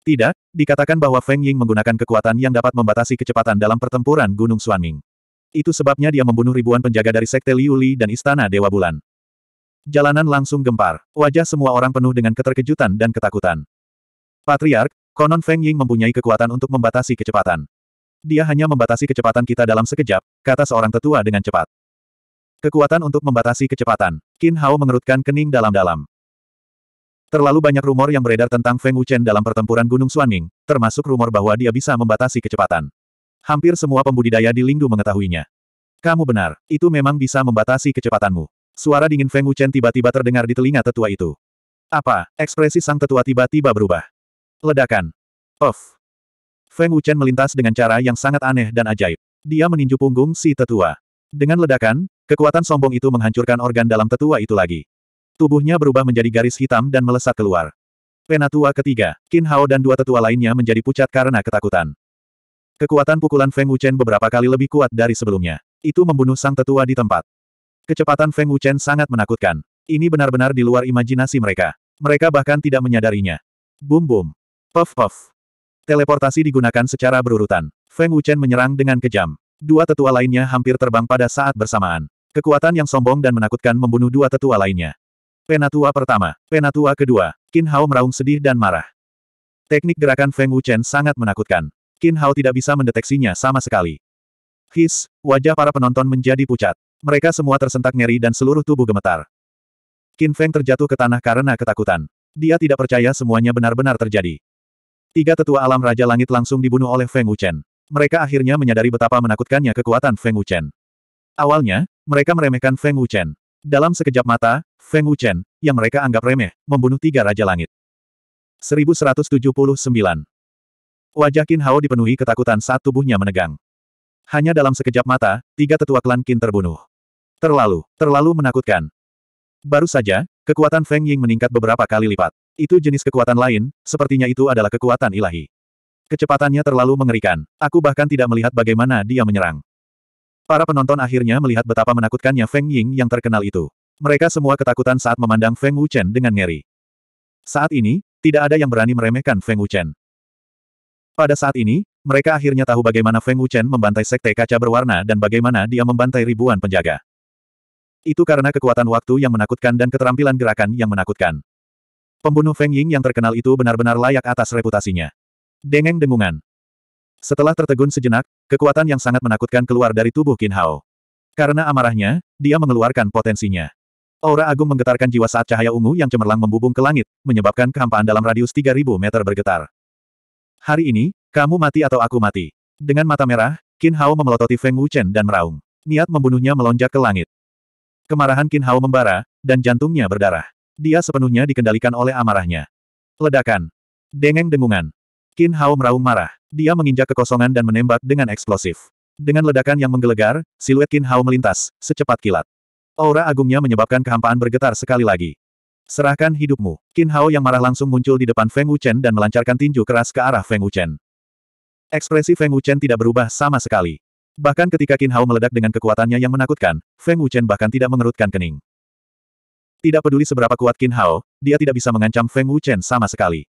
Tidak, dikatakan bahwa Feng Ying menggunakan kekuatan yang dapat membatasi kecepatan dalam pertempuran Gunung Suanming. Itu sebabnya dia membunuh ribuan penjaga dari Sekte Liuli dan Istana Dewa Bulan. Jalanan langsung gempar. Wajah semua orang penuh dengan keterkejutan dan ketakutan. Patriark, konon Feng Ying mempunyai kekuatan untuk membatasi kecepatan. Dia hanya membatasi kecepatan kita dalam sekejap, kata seorang tetua dengan cepat. Kekuatan untuk membatasi kecepatan. Qin Hao mengerutkan kening dalam-dalam. Terlalu banyak rumor yang beredar tentang Feng Wuchen dalam pertempuran Gunung Suanming, termasuk rumor bahwa dia bisa membatasi kecepatan. Hampir semua pembudidaya di Lingdu mengetahuinya. Kamu benar, itu memang bisa membatasi kecepatanmu. Suara dingin Feng Wuchen tiba-tiba terdengar di telinga tetua itu. Apa? Ekspresi sang tetua tiba-tiba berubah. Ledakan. Of. Feng Wuchen melintas dengan cara yang sangat aneh dan ajaib. Dia meninju punggung si tetua. Dengan ledakan, kekuatan sombong itu menghancurkan organ dalam tetua itu lagi. Tubuhnya berubah menjadi garis hitam dan melesat keluar. Penatua ketiga, Qin Hao dan dua tetua lainnya menjadi pucat karena ketakutan. Kekuatan pukulan Feng Wuchen beberapa kali lebih kuat dari sebelumnya. Itu membunuh sang tetua di tempat. Kecepatan Feng Wuchen sangat menakutkan. Ini benar-benar di luar imajinasi mereka. Mereka bahkan tidak menyadarinya. Boom boom. Puff puff. Teleportasi digunakan secara berurutan. Feng Wuchen menyerang dengan kejam. Dua tetua lainnya hampir terbang pada saat bersamaan. Kekuatan yang sombong dan menakutkan membunuh dua tetua lainnya. Penatua pertama, penatua kedua, Qin Hao meraung sedih dan marah. Teknik gerakan Feng Wuchen sangat menakutkan. Qin Hao tidak bisa mendeteksinya sama sekali. His, wajah para penonton menjadi pucat. Mereka semua tersentak nyeri dan seluruh tubuh gemetar. Qin Feng terjatuh ke tanah karena ketakutan. Dia tidak percaya semuanya benar-benar terjadi. Tiga tetua alam Raja Langit langsung dibunuh oleh Feng Wuchen. Mereka akhirnya menyadari betapa menakutkannya kekuatan Feng Wuchen. Awalnya, mereka meremehkan Feng Wuchen. Dalam sekejap mata, Feng Wuchen, yang mereka anggap remeh, membunuh tiga Raja Langit. 1179. Wajah Qin Hao dipenuhi ketakutan saat tubuhnya menegang. Hanya dalam sekejap mata, tiga tetua klan Qin terbunuh. Terlalu, terlalu menakutkan. Baru saja, kekuatan Feng Ying meningkat beberapa kali lipat. Itu jenis kekuatan lain, sepertinya itu adalah kekuatan ilahi. Kecepatannya terlalu mengerikan. Aku bahkan tidak melihat bagaimana dia menyerang. Para penonton akhirnya melihat betapa menakutkannya Feng Ying yang terkenal itu. Mereka semua ketakutan saat memandang Feng Wuchen dengan ngeri. Saat ini, tidak ada yang berani meremehkan Feng Wuchen. Pada saat ini, mereka akhirnya tahu bagaimana Feng Wuchen membantai sekte kaca berwarna dan bagaimana dia membantai ribuan penjaga. Itu karena kekuatan waktu yang menakutkan dan keterampilan gerakan yang menakutkan. Pembunuh Feng Ying yang terkenal itu benar-benar layak atas reputasinya. Dengeng dengungan. Setelah tertegun sejenak, kekuatan yang sangat menakutkan keluar dari tubuh Qin Hao. Karena amarahnya, dia mengeluarkan potensinya. Aura agung menggetarkan jiwa saat cahaya ungu yang cemerlang membubung ke langit, menyebabkan kehampaan dalam radius 3000 meter bergetar. Hari ini, kamu mati atau aku mati. Dengan mata merah, Qin Hao memelototi Feng Wuchen dan meraung. Niat membunuhnya melonjak ke langit. Kemarahan Qin Hao membara, dan jantungnya berdarah. Dia sepenuhnya dikendalikan oleh amarahnya. Ledakan. Dengeng dengungan. Qin Hao meraung marah. Dia menginjak kekosongan dan menembak dengan eksplosif. Dengan ledakan yang menggelegar, siluet Qin Hao melintas, secepat kilat. Aura agungnya menyebabkan kehampaan bergetar sekali lagi. Serahkan hidupmu. Qin Hao yang marah langsung muncul di depan Feng Wuchen dan melancarkan tinju keras ke arah Feng Wuchen. Ekspresi Feng Wuchen tidak berubah sama sekali. Bahkan ketika Qin Hao meledak dengan kekuatannya yang menakutkan, Feng Wuchen bahkan tidak mengerutkan kening. Tidak peduli seberapa kuat Qin Hao, dia tidak bisa mengancam Feng Wuchen sama sekali.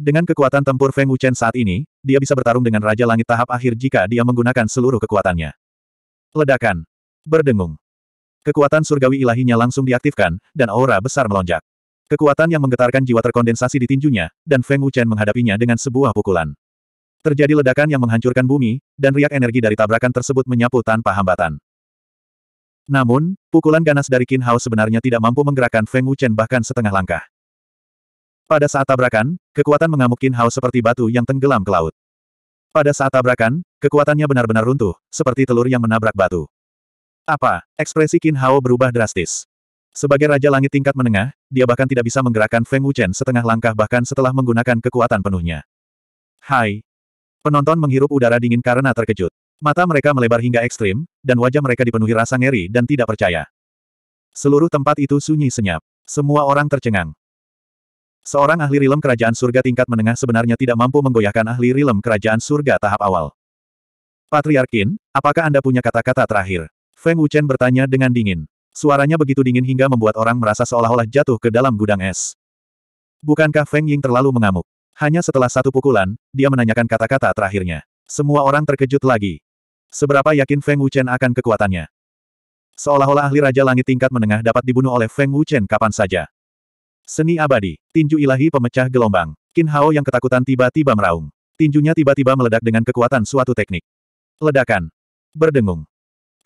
Dengan kekuatan tempur Feng Wuchen saat ini, dia bisa bertarung dengan Raja Langit tahap akhir jika dia menggunakan seluruh kekuatannya. Ledakan. Berdengung. Kekuatan surgawi ilahinya langsung diaktifkan, dan aura besar melonjak. Kekuatan yang menggetarkan jiwa terkondensasi di tinjunya, dan Feng Wuchen menghadapinya dengan sebuah pukulan. Terjadi ledakan yang menghancurkan bumi, dan riak energi dari tabrakan tersebut menyapu tanpa hambatan. Namun, pukulan ganas dari Qin Hao sebenarnya tidak mampu menggerakkan Feng Wuchen bahkan setengah langkah. Pada saat tabrakan, kekuatan mengamuk Qin Hao seperti batu yang tenggelam ke laut. Pada saat tabrakan, kekuatannya benar-benar runtuh, seperti telur yang menabrak batu. Apa? Ekspresi Qin Hao berubah drastis. Sebagai Raja Langit tingkat menengah, dia bahkan tidak bisa menggerakkan Feng Wuchen setengah langkah bahkan setelah menggunakan kekuatan penuhnya. Hai, Penonton menghirup udara dingin karena terkejut. Mata mereka melebar hingga ekstrim, dan wajah mereka dipenuhi rasa ngeri dan tidak percaya. Seluruh tempat itu sunyi senyap. Semua orang tercengang. Seorang ahli rilem kerajaan surga tingkat menengah sebenarnya tidak mampu menggoyahkan ahli rilem kerajaan surga tahap awal. Patriarkin, apakah Anda punya kata-kata terakhir? Feng Wuchen bertanya dengan dingin. Suaranya begitu dingin hingga membuat orang merasa seolah-olah jatuh ke dalam gudang es. Bukankah Feng Ying terlalu mengamuk? Hanya setelah satu pukulan, dia menanyakan kata-kata terakhirnya. Semua orang terkejut lagi. Seberapa yakin Feng Wuchen akan kekuatannya? Seolah-olah ahli Raja Langit tingkat menengah dapat dibunuh oleh Feng Wuchen kapan saja. Seni abadi, tinju ilahi pemecah gelombang. Qin Hao yang ketakutan tiba-tiba meraung. Tinjunya tiba-tiba meledak dengan kekuatan suatu teknik. Ledakan. Berdengung.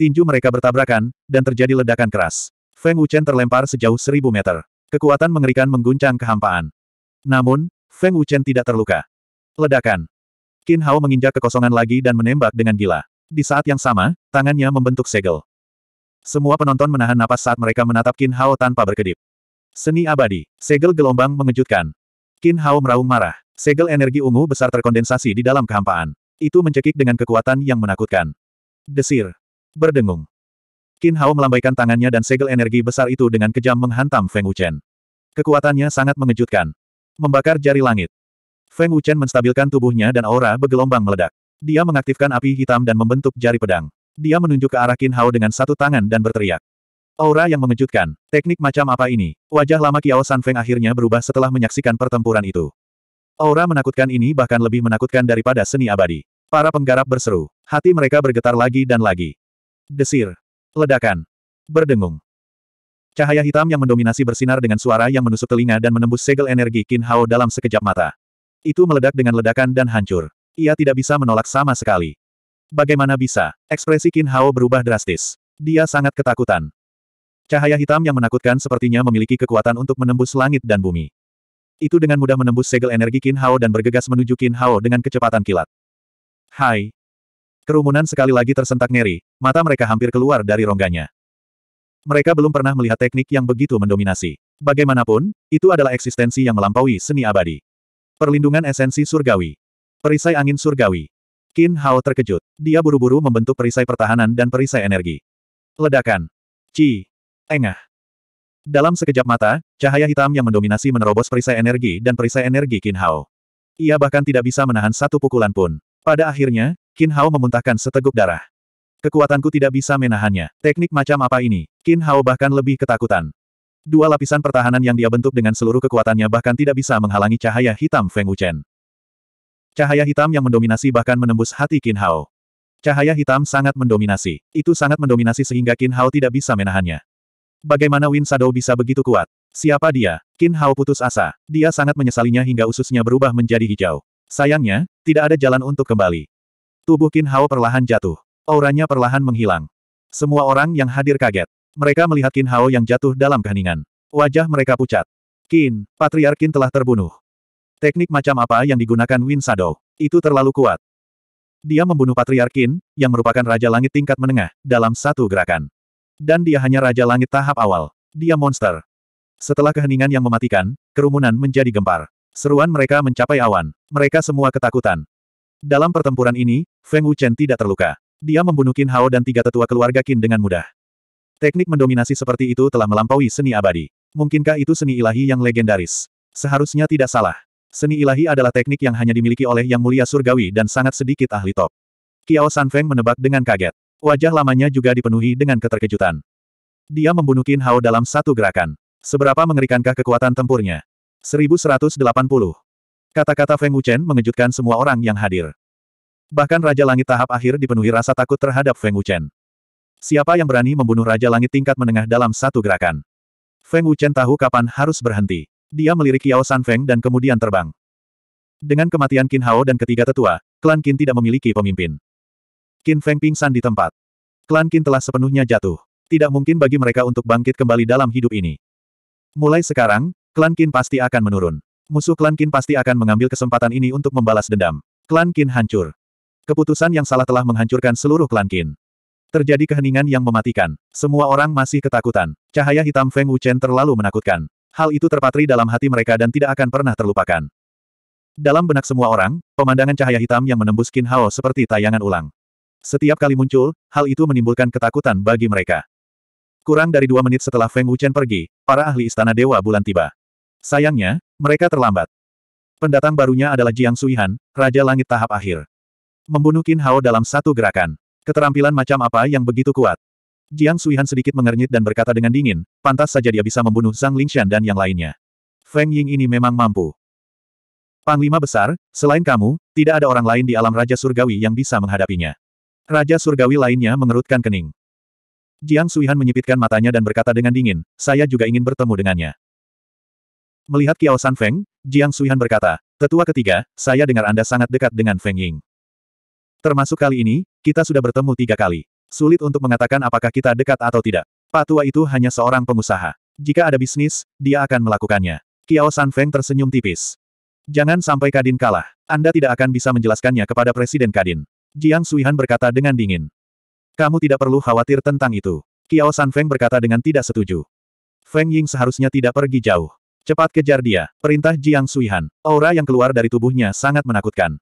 Tinju mereka bertabrakan, dan terjadi ledakan keras. Feng Wuchen terlempar sejauh seribu meter. Kekuatan mengerikan mengguncang kehampaan. Namun, Feng Wuchen tidak terluka. Ledakan. Qin Hao menginjak kekosongan lagi dan menembak dengan gila. Di saat yang sama, tangannya membentuk segel. Semua penonton menahan napas saat mereka menatap Qin Hao tanpa berkedip. Seni abadi, segel gelombang mengejutkan. Qin Hao meraung marah. Segel energi ungu besar terkondensasi di dalam kehampaan. Itu mencekik dengan kekuatan yang menakutkan. Desir. Berdengung. Qin Hao melambaikan tangannya dan segel energi besar itu dengan kejam menghantam Feng Wuchen. Kekuatannya sangat mengejutkan. Membakar jari langit. Feng Wuchen menstabilkan tubuhnya dan aura bergelombang meledak. Dia mengaktifkan api hitam dan membentuk jari pedang. Dia menunjuk ke arah Qin Hao dengan satu tangan dan berteriak. Aura yang mengejutkan. Teknik macam apa ini? Wajah lama Kiao Feng akhirnya berubah setelah menyaksikan pertempuran itu. Aura menakutkan ini bahkan lebih menakutkan daripada seni abadi. Para penggarap berseru. Hati mereka bergetar lagi dan lagi. Desir. Ledakan. Berdengung. Cahaya hitam yang mendominasi bersinar dengan suara yang menusuk telinga dan menembus segel energi Qin Hao dalam sekejap mata. Itu meledak dengan ledakan dan hancur. Ia tidak bisa menolak sama sekali. Bagaimana bisa? Ekspresi Qin Hao berubah drastis. Dia sangat ketakutan. Cahaya hitam yang menakutkan sepertinya memiliki kekuatan untuk menembus langit dan bumi. Itu dengan mudah menembus segel energi Qin Hao dan bergegas menuju Qin Hao dengan kecepatan kilat. Hai. Kerumunan sekali lagi tersentak ngeri, mata mereka hampir keluar dari rongganya. Mereka belum pernah melihat teknik yang begitu mendominasi. Bagaimanapun, itu adalah eksistensi yang melampaui seni abadi. Perlindungan esensi surgawi. Perisai angin surgawi. Qin Hao terkejut. Dia buru-buru membentuk perisai pertahanan dan perisai energi. Ledakan. Ci. Engah. Dalam sekejap mata, cahaya hitam yang mendominasi menerobos perisai energi dan perisai energi Qin Hao. Ia bahkan tidak bisa menahan satu pukulan pun. Pada akhirnya, Qin Hao memuntahkan seteguk darah. Kekuatanku tidak bisa menahannya. Teknik macam apa ini? Qin Hao bahkan lebih ketakutan. Dua lapisan pertahanan yang dia bentuk dengan seluruh kekuatannya bahkan tidak bisa menghalangi cahaya hitam Feng Wuchen. Cahaya hitam yang mendominasi bahkan menembus hati Qin Hao. Cahaya hitam sangat mendominasi. Itu sangat mendominasi sehingga Qin Hao tidak bisa menahannya. Bagaimana Win Shadow bisa begitu kuat? Siapa dia? Qin Hao putus asa. Dia sangat menyesalinya hingga ususnya berubah menjadi hijau. Sayangnya, tidak ada jalan untuk kembali. Tubuh Qin Hao perlahan jatuh. Auranya perlahan menghilang. Semua orang yang hadir kaget. Mereka melihat Qin Hao yang jatuh dalam keheningan. Wajah mereka pucat. Qin, Patriark Qin telah terbunuh. Teknik macam apa yang digunakan Win Shadow? Itu terlalu kuat. Dia membunuh Patriark Qin, yang merupakan Raja Langit tingkat menengah, dalam satu gerakan. Dan dia hanya Raja Langit tahap awal. Dia monster. Setelah keheningan yang mematikan, kerumunan menjadi gempar. Seruan mereka mencapai awan. Mereka semua ketakutan. Dalam pertempuran ini, Feng Wuchen tidak terluka. Dia membunuh Qin Hao dan tiga tetua keluarga Qin dengan mudah. Teknik mendominasi seperti itu telah melampaui seni abadi. Mungkinkah itu seni ilahi yang legendaris? Seharusnya tidak salah. Seni ilahi adalah teknik yang hanya dimiliki oleh Yang Mulia Surgawi dan sangat sedikit ahli top. Kiao Feng menebak dengan kaget. Wajah lamanya juga dipenuhi dengan keterkejutan. Dia membunuh Qin Hao dalam satu gerakan. Seberapa mengerikankah kekuatan tempurnya? 1180. Kata-kata Feng Wuchen mengejutkan semua orang yang hadir. Bahkan Raja Langit tahap akhir dipenuhi rasa takut terhadap Feng Wuchen. Siapa yang berani membunuh Raja Langit tingkat menengah dalam satu gerakan? Feng Wuchen tahu kapan harus berhenti. Dia melirik Yao San Feng dan kemudian terbang. Dengan kematian Qin Hao dan ketiga tetua, klan Qin tidak memiliki pemimpin. Qin Feng pingsan di tempat. Klan Qin telah sepenuhnya jatuh. Tidak mungkin bagi mereka untuk bangkit kembali dalam hidup ini. Mulai sekarang, klan Qin pasti akan menurun. Musuh klan Qin pasti akan mengambil kesempatan ini untuk membalas dendam. Klan Qin hancur. Keputusan yang salah telah menghancurkan seluruh klan Qin. Terjadi keheningan yang mematikan. Semua orang masih ketakutan. Cahaya hitam Feng Wuchen terlalu menakutkan. Hal itu terpatri dalam hati mereka dan tidak akan pernah terlupakan. Dalam benak semua orang, pemandangan cahaya hitam yang menembus Qin Hao seperti tayangan ulang. Setiap kali muncul, hal itu menimbulkan ketakutan bagi mereka. Kurang dari dua menit setelah Feng Wuchen pergi, para ahli Istana Dewa Bulan tiba. Sayangnya, mereka terlambat. Pendatang barunya adalah Jiang Suihan, Raja Langit tahap akhir. Membunuh Qin Hao dalam satu gerakan. Keterampilan macam apa yang begitu kuat? Jiang Suihan sedikit mengernyit dan berkata dengan dingin, pantas saja dia bisa membunuh Zhang Lingshan dan yang lainnya. Feng Ying ini memang mampu. Panglima besar, selain kamu, tidak ada orang lain di alam Raja Surgawi yang bisa menghadapinya. Raja Surgawi lainnya mengerutkan kening. Jiang Suihan menyipitkan matanya dan berkata dengan dingin, saya juga ingin bertemu dengannya. Melihat Kiao San Feng, Jiang Suihan berkata, tetua ketiga, saya dengar Anda sangat dekat dengan Feng Ying. Termasuk kali ini, kita sudah bertemu tiga kali. Sulit untuk mengatakan apakah kita dekat atau tidak. Pak Tua itu hanya seorang pengusaha. Jika ada bisnis, dia akan melakukannya. Kiao San Feng tersenyum tipis. Jangan sampai Kadin kalah. Anda tidak akan bisa menjelaskannya kepada Presiden Kadin. Jiang Suihan berkata dengan dingin. Kamu tidak perlu khawatir tentang itu. Kiao San Feng berkata dengan tidak setuju. Feng Ying seharusnya tidak pergi jauh. Cepat kejar dia, perintah Jiang Suihan. Aura yang keluar dari tubuhnya sangat menakutkan.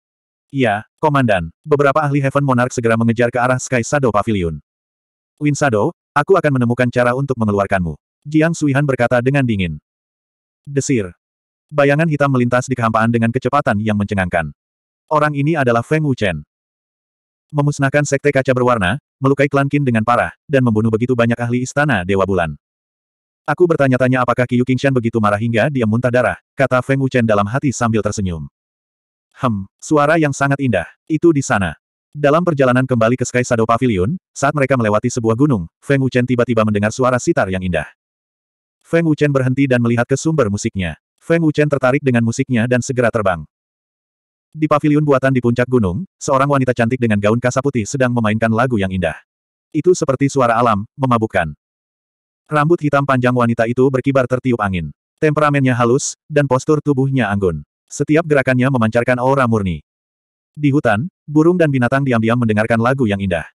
Iya, Komandan. Beberapa ahli Heaven Monarch segera mengejar ke arah Sky Shadow Pavilion. Win Shadow, aku akan menemukan cara untuk mengeluarkanmu. Jiang Suihan berkata dengan dingin. Desir. Bayangan hitam melintas di kehampaan dengan kecepatan yang mencengangkan. Orang ini adalah Feng Wuchen. Memusnahkan sekte kaca berwarna, melukai klan Qin dengan parah, dan membunuh begitu banyak ahli istana Dewa Bulan. Aku bertanya-tanya apakah Qiu Qingshan begitu marah hingga dia muntah darah, kata Feng Wuchen dalam hati sambil tersenyum. Hem, suara yang sangat indah. Itu di sana. Dalam perjalanan kembali ke Sky Shadow Pavilion, saat mereka melewati sebuah gunung, Feng Wuchen tiba-tiba mendengar suara sitar yang indah. Feng Wuchen berhenti dan melihat ke sumber musiknya. Feng Wuchen tertarik dengan musiknya dan segera terbang. Di pavilion buatan di puncak gunung, seorang wanita cantik dengan gaun kasa putih sedang memainkan lagu yang indah. Itu seperti suara alam, memabukkan. Rambut hitam panjang wanita itu berkibar tertiup angin. Temperamennya halus, dan postur tubuhnya anggun. Setiap gerakannya memancarkan aura murni. Di hutan, burung dan binatang diam-diam mendengarkan lagu yang indah.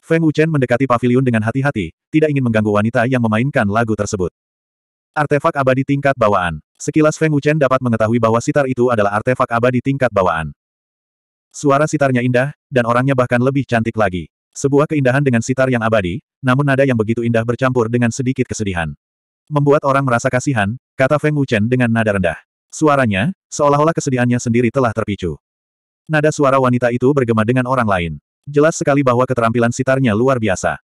Feng Wuchen mendekati pavilion dengan hati-hati, tidak ingin mengganggu wanita yang memainkan lagu tersebut. Artefak abadi tingkat bawaan. Sekilas Feng Wuchen dapat mengetahui bahwa sitar itu adalah artefak abadi tingkat bawaan. Suara sitarnya indah, dan orangnya bahkan lebih cantik lagi. Sebuah keindahan dengan sitar yang abadi, namun nada yang begitu indah bercampur dengan sedikit kesedihan. Membuat orang merasa kasihan, kata Feng Wuchen dengan nada rendah. Suaranya, seolah-olah kesedihannya sendiri telah terpicu. Nada suara wanita itu bergema dengan orang lain. Jelas sekali bahwa keterampilan sitarnya luar biasa.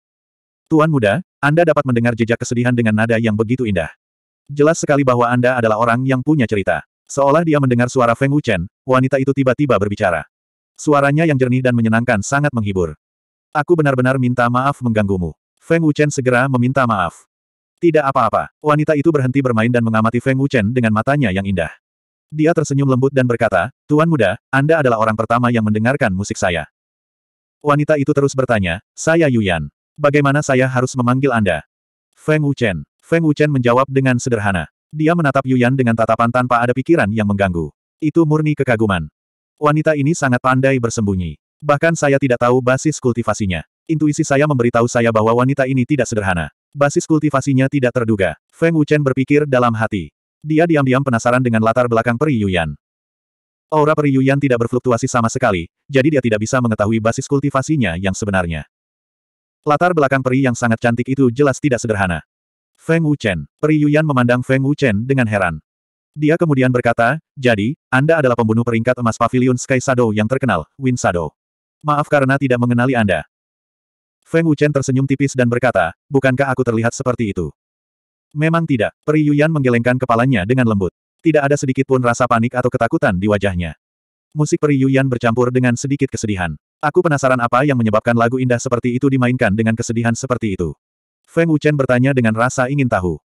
Tuan muda, Anda dapat mendengar jejak kesedihan dengan nada yang begitu indah. Jelas sekali bahwa Anda adalah orang yang punya cerita. Seolah dia mendengar suara Feng Wuchen, wanita itu tiba-tiba berbicara. Suaranya yang jernih dan menyenangkan sangat menghibur. Aku benar-benar minta maaf mengganggumu. Feng Wuchen segera meminta maaf. Tidak apa-apa. Wanita itu berhenti bermain dan mengamati Feng Wuchen dengan matanya yang indah. Dia tersenyum lembut dan berkata, Tuan muda, Anda adalah orang pertama yang mendengarkan musik saya. Wanita itu terus bertanya, saya Yuyan. Bagaimana saya harus memanggil Anda? Feng Wuchen. Feng Wuchen menjawab dengan sederhana. Dia menatap Yuyan dengan tatapan tanpa ada pikiran yang mengganggu. Itu murni kekaguman. Wanita ini sangat pandai bersembunyi. Bahkan saya tidak tahu basis kultivasinya. Intuisi saya memberitahu saya bahwa wanita ini tidak sederhana. Basis kultivasinya tidak terduga. Feng Wuchen berpikir dalam hati. Dia diam-diam penasaran dengan latar belakang peri Yuyan. Aura peri Yuyan tidak berfluktuasi sama sekali, jadi dia tidak bisa mengetahui basis kultivasinya yang sebenarnya. Latar belakang peri yang sangat cantik itu jelas tidak sederhana. Feng Wuchen, Yuyan memandang Feng Wuchen dengan heran. Dia kemudian berkata, jadi, Anda adalah pembunuh peringkat emas Pavilion Sky Shadow yang terkenal, Win Shadow. Maaf karena tidak mengenali Anda. Feng Wuchen tersenyum tipis dan berkata, bukankah aku terlihat seperti itu? Memang tidak, Peri Yuyan menggelengkan kepalanya dengan lembut. Tidak ada sedikit pun rasa panik atau ketakutan di wajahnya. Musik Peri Yuyan bercampur dengan sedikit kesedihan. Aku penasaran apa yang menyebabkan lagu indah seperti itu dimainkan dengan kesedihan seperti itu. Feng Wuchen bertanya dengan rasa ingin tahu.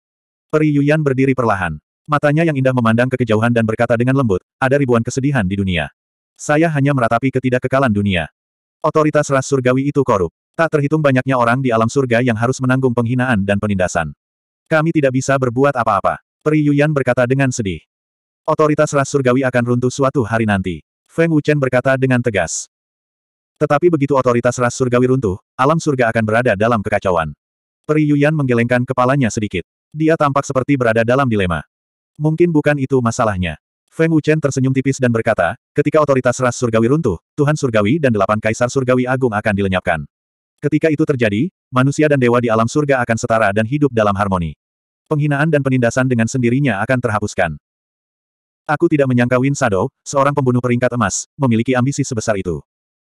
Peri Yuyan berdiri perlahan. Matanya yang indah memandang ke kejauhan dan berkata dengan lembut, ada ribuan kesedihan di dunia. Saya hanya meratapi ketidakkekalan dunia. Otoritas ras surgawi itu korup. Tak terhitung banyaknya orang di alam surga yang harus menanggung penghinaan dan penindasan. Kami tidak bisa berbuat apa-apa. Peri Yuyan berkata dengan sedih. Otoritas ras surgawi akan runtuh suatu hari nanti. Feng Wuchen berkata dengan tegas. Tetapi begitu otoritas ras surgawi runtuh, alam surga akan berada dalam kekacauan. Peri Yuyan menggelengkan kepalanya sedikit. Dia tampak seperti berada dalam dilema. Mungkin bukan itu masalahnya. Feng Wuchen tersenyum tipis dan berkata, ketika otoritas ras surgawi runtuh, Tuhan surgawi dan delapan kaisar surgawi agung akan dilenyapkan. Ketika itu terjadi, manusia dan dewa di alam surga akan setara dan hidup dalam harmoni. Penghinaan dan penindasan dengan sendirinya akan terhapuskan. Aku tidak menyangka Win Sado, seorang pembunuh peringkat emas, memiliki ambisi sebesar itu.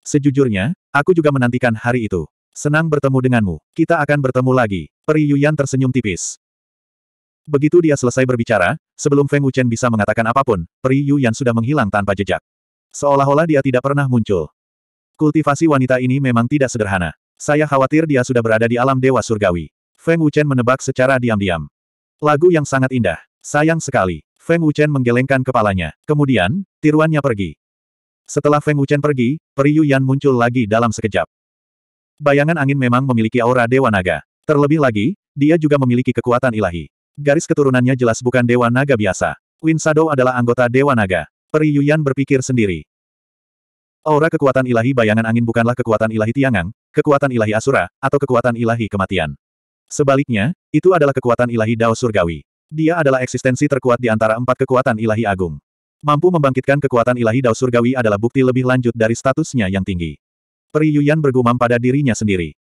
Sejujurnya, aku juga menantikan hari itu. Senang bertemu denganmu. Kita akan bertemu lagi. Peri Yuyan tersenyum tipis. Begitu dia selesai berbicara, sebelum Feng Wuchen bisa mengatakan apapun, Peri Yuyan sudah menghilang tanpa jejak. Seolah-olah dia tidak pernah muncul. Kultivasi wanita ini memang tidak sederhana. Saya khawatir dia sudah berada di alam dewa surgawi. Feng Wuchen menebak secara diam-diam. Lagu yang sangat indah. Sayang sekali. Feng Wuchen menggelengkan kepalanya. Kemudian, tiruannya pergi. Setelah Feng Wuchen pergi, Periyu Yan muncul lagi dalam sekejap. Bayangan angin memang memiliki aura dewa naga. Terlebih lagi, dia juga memiliki kekuatan ilahi. Garis keturunannya jelas bukan dewa naga biasa. Win Sado adalah anggota dewa naga. Periyu Yan berpikir sendiri. Aura kekuatan ilahi bayangan angin bukanlah kekuatan ilahi Tiangang, kekuatan ilahi Asura, atau kekuatan ilahi kematian. Sebaliknya, itu adalah kekuatan ilahi Dao Surgawi. Dia adalah eksistensi terkuat di antara empat kekuatan ilahi agung. Mampu membangkitkan kekuatan ilahi Dao Surgawi adalah bukti lebih lanjut dari statusnya yang tinggi. Peri Yuyan bergumam pada dirinya sendiri.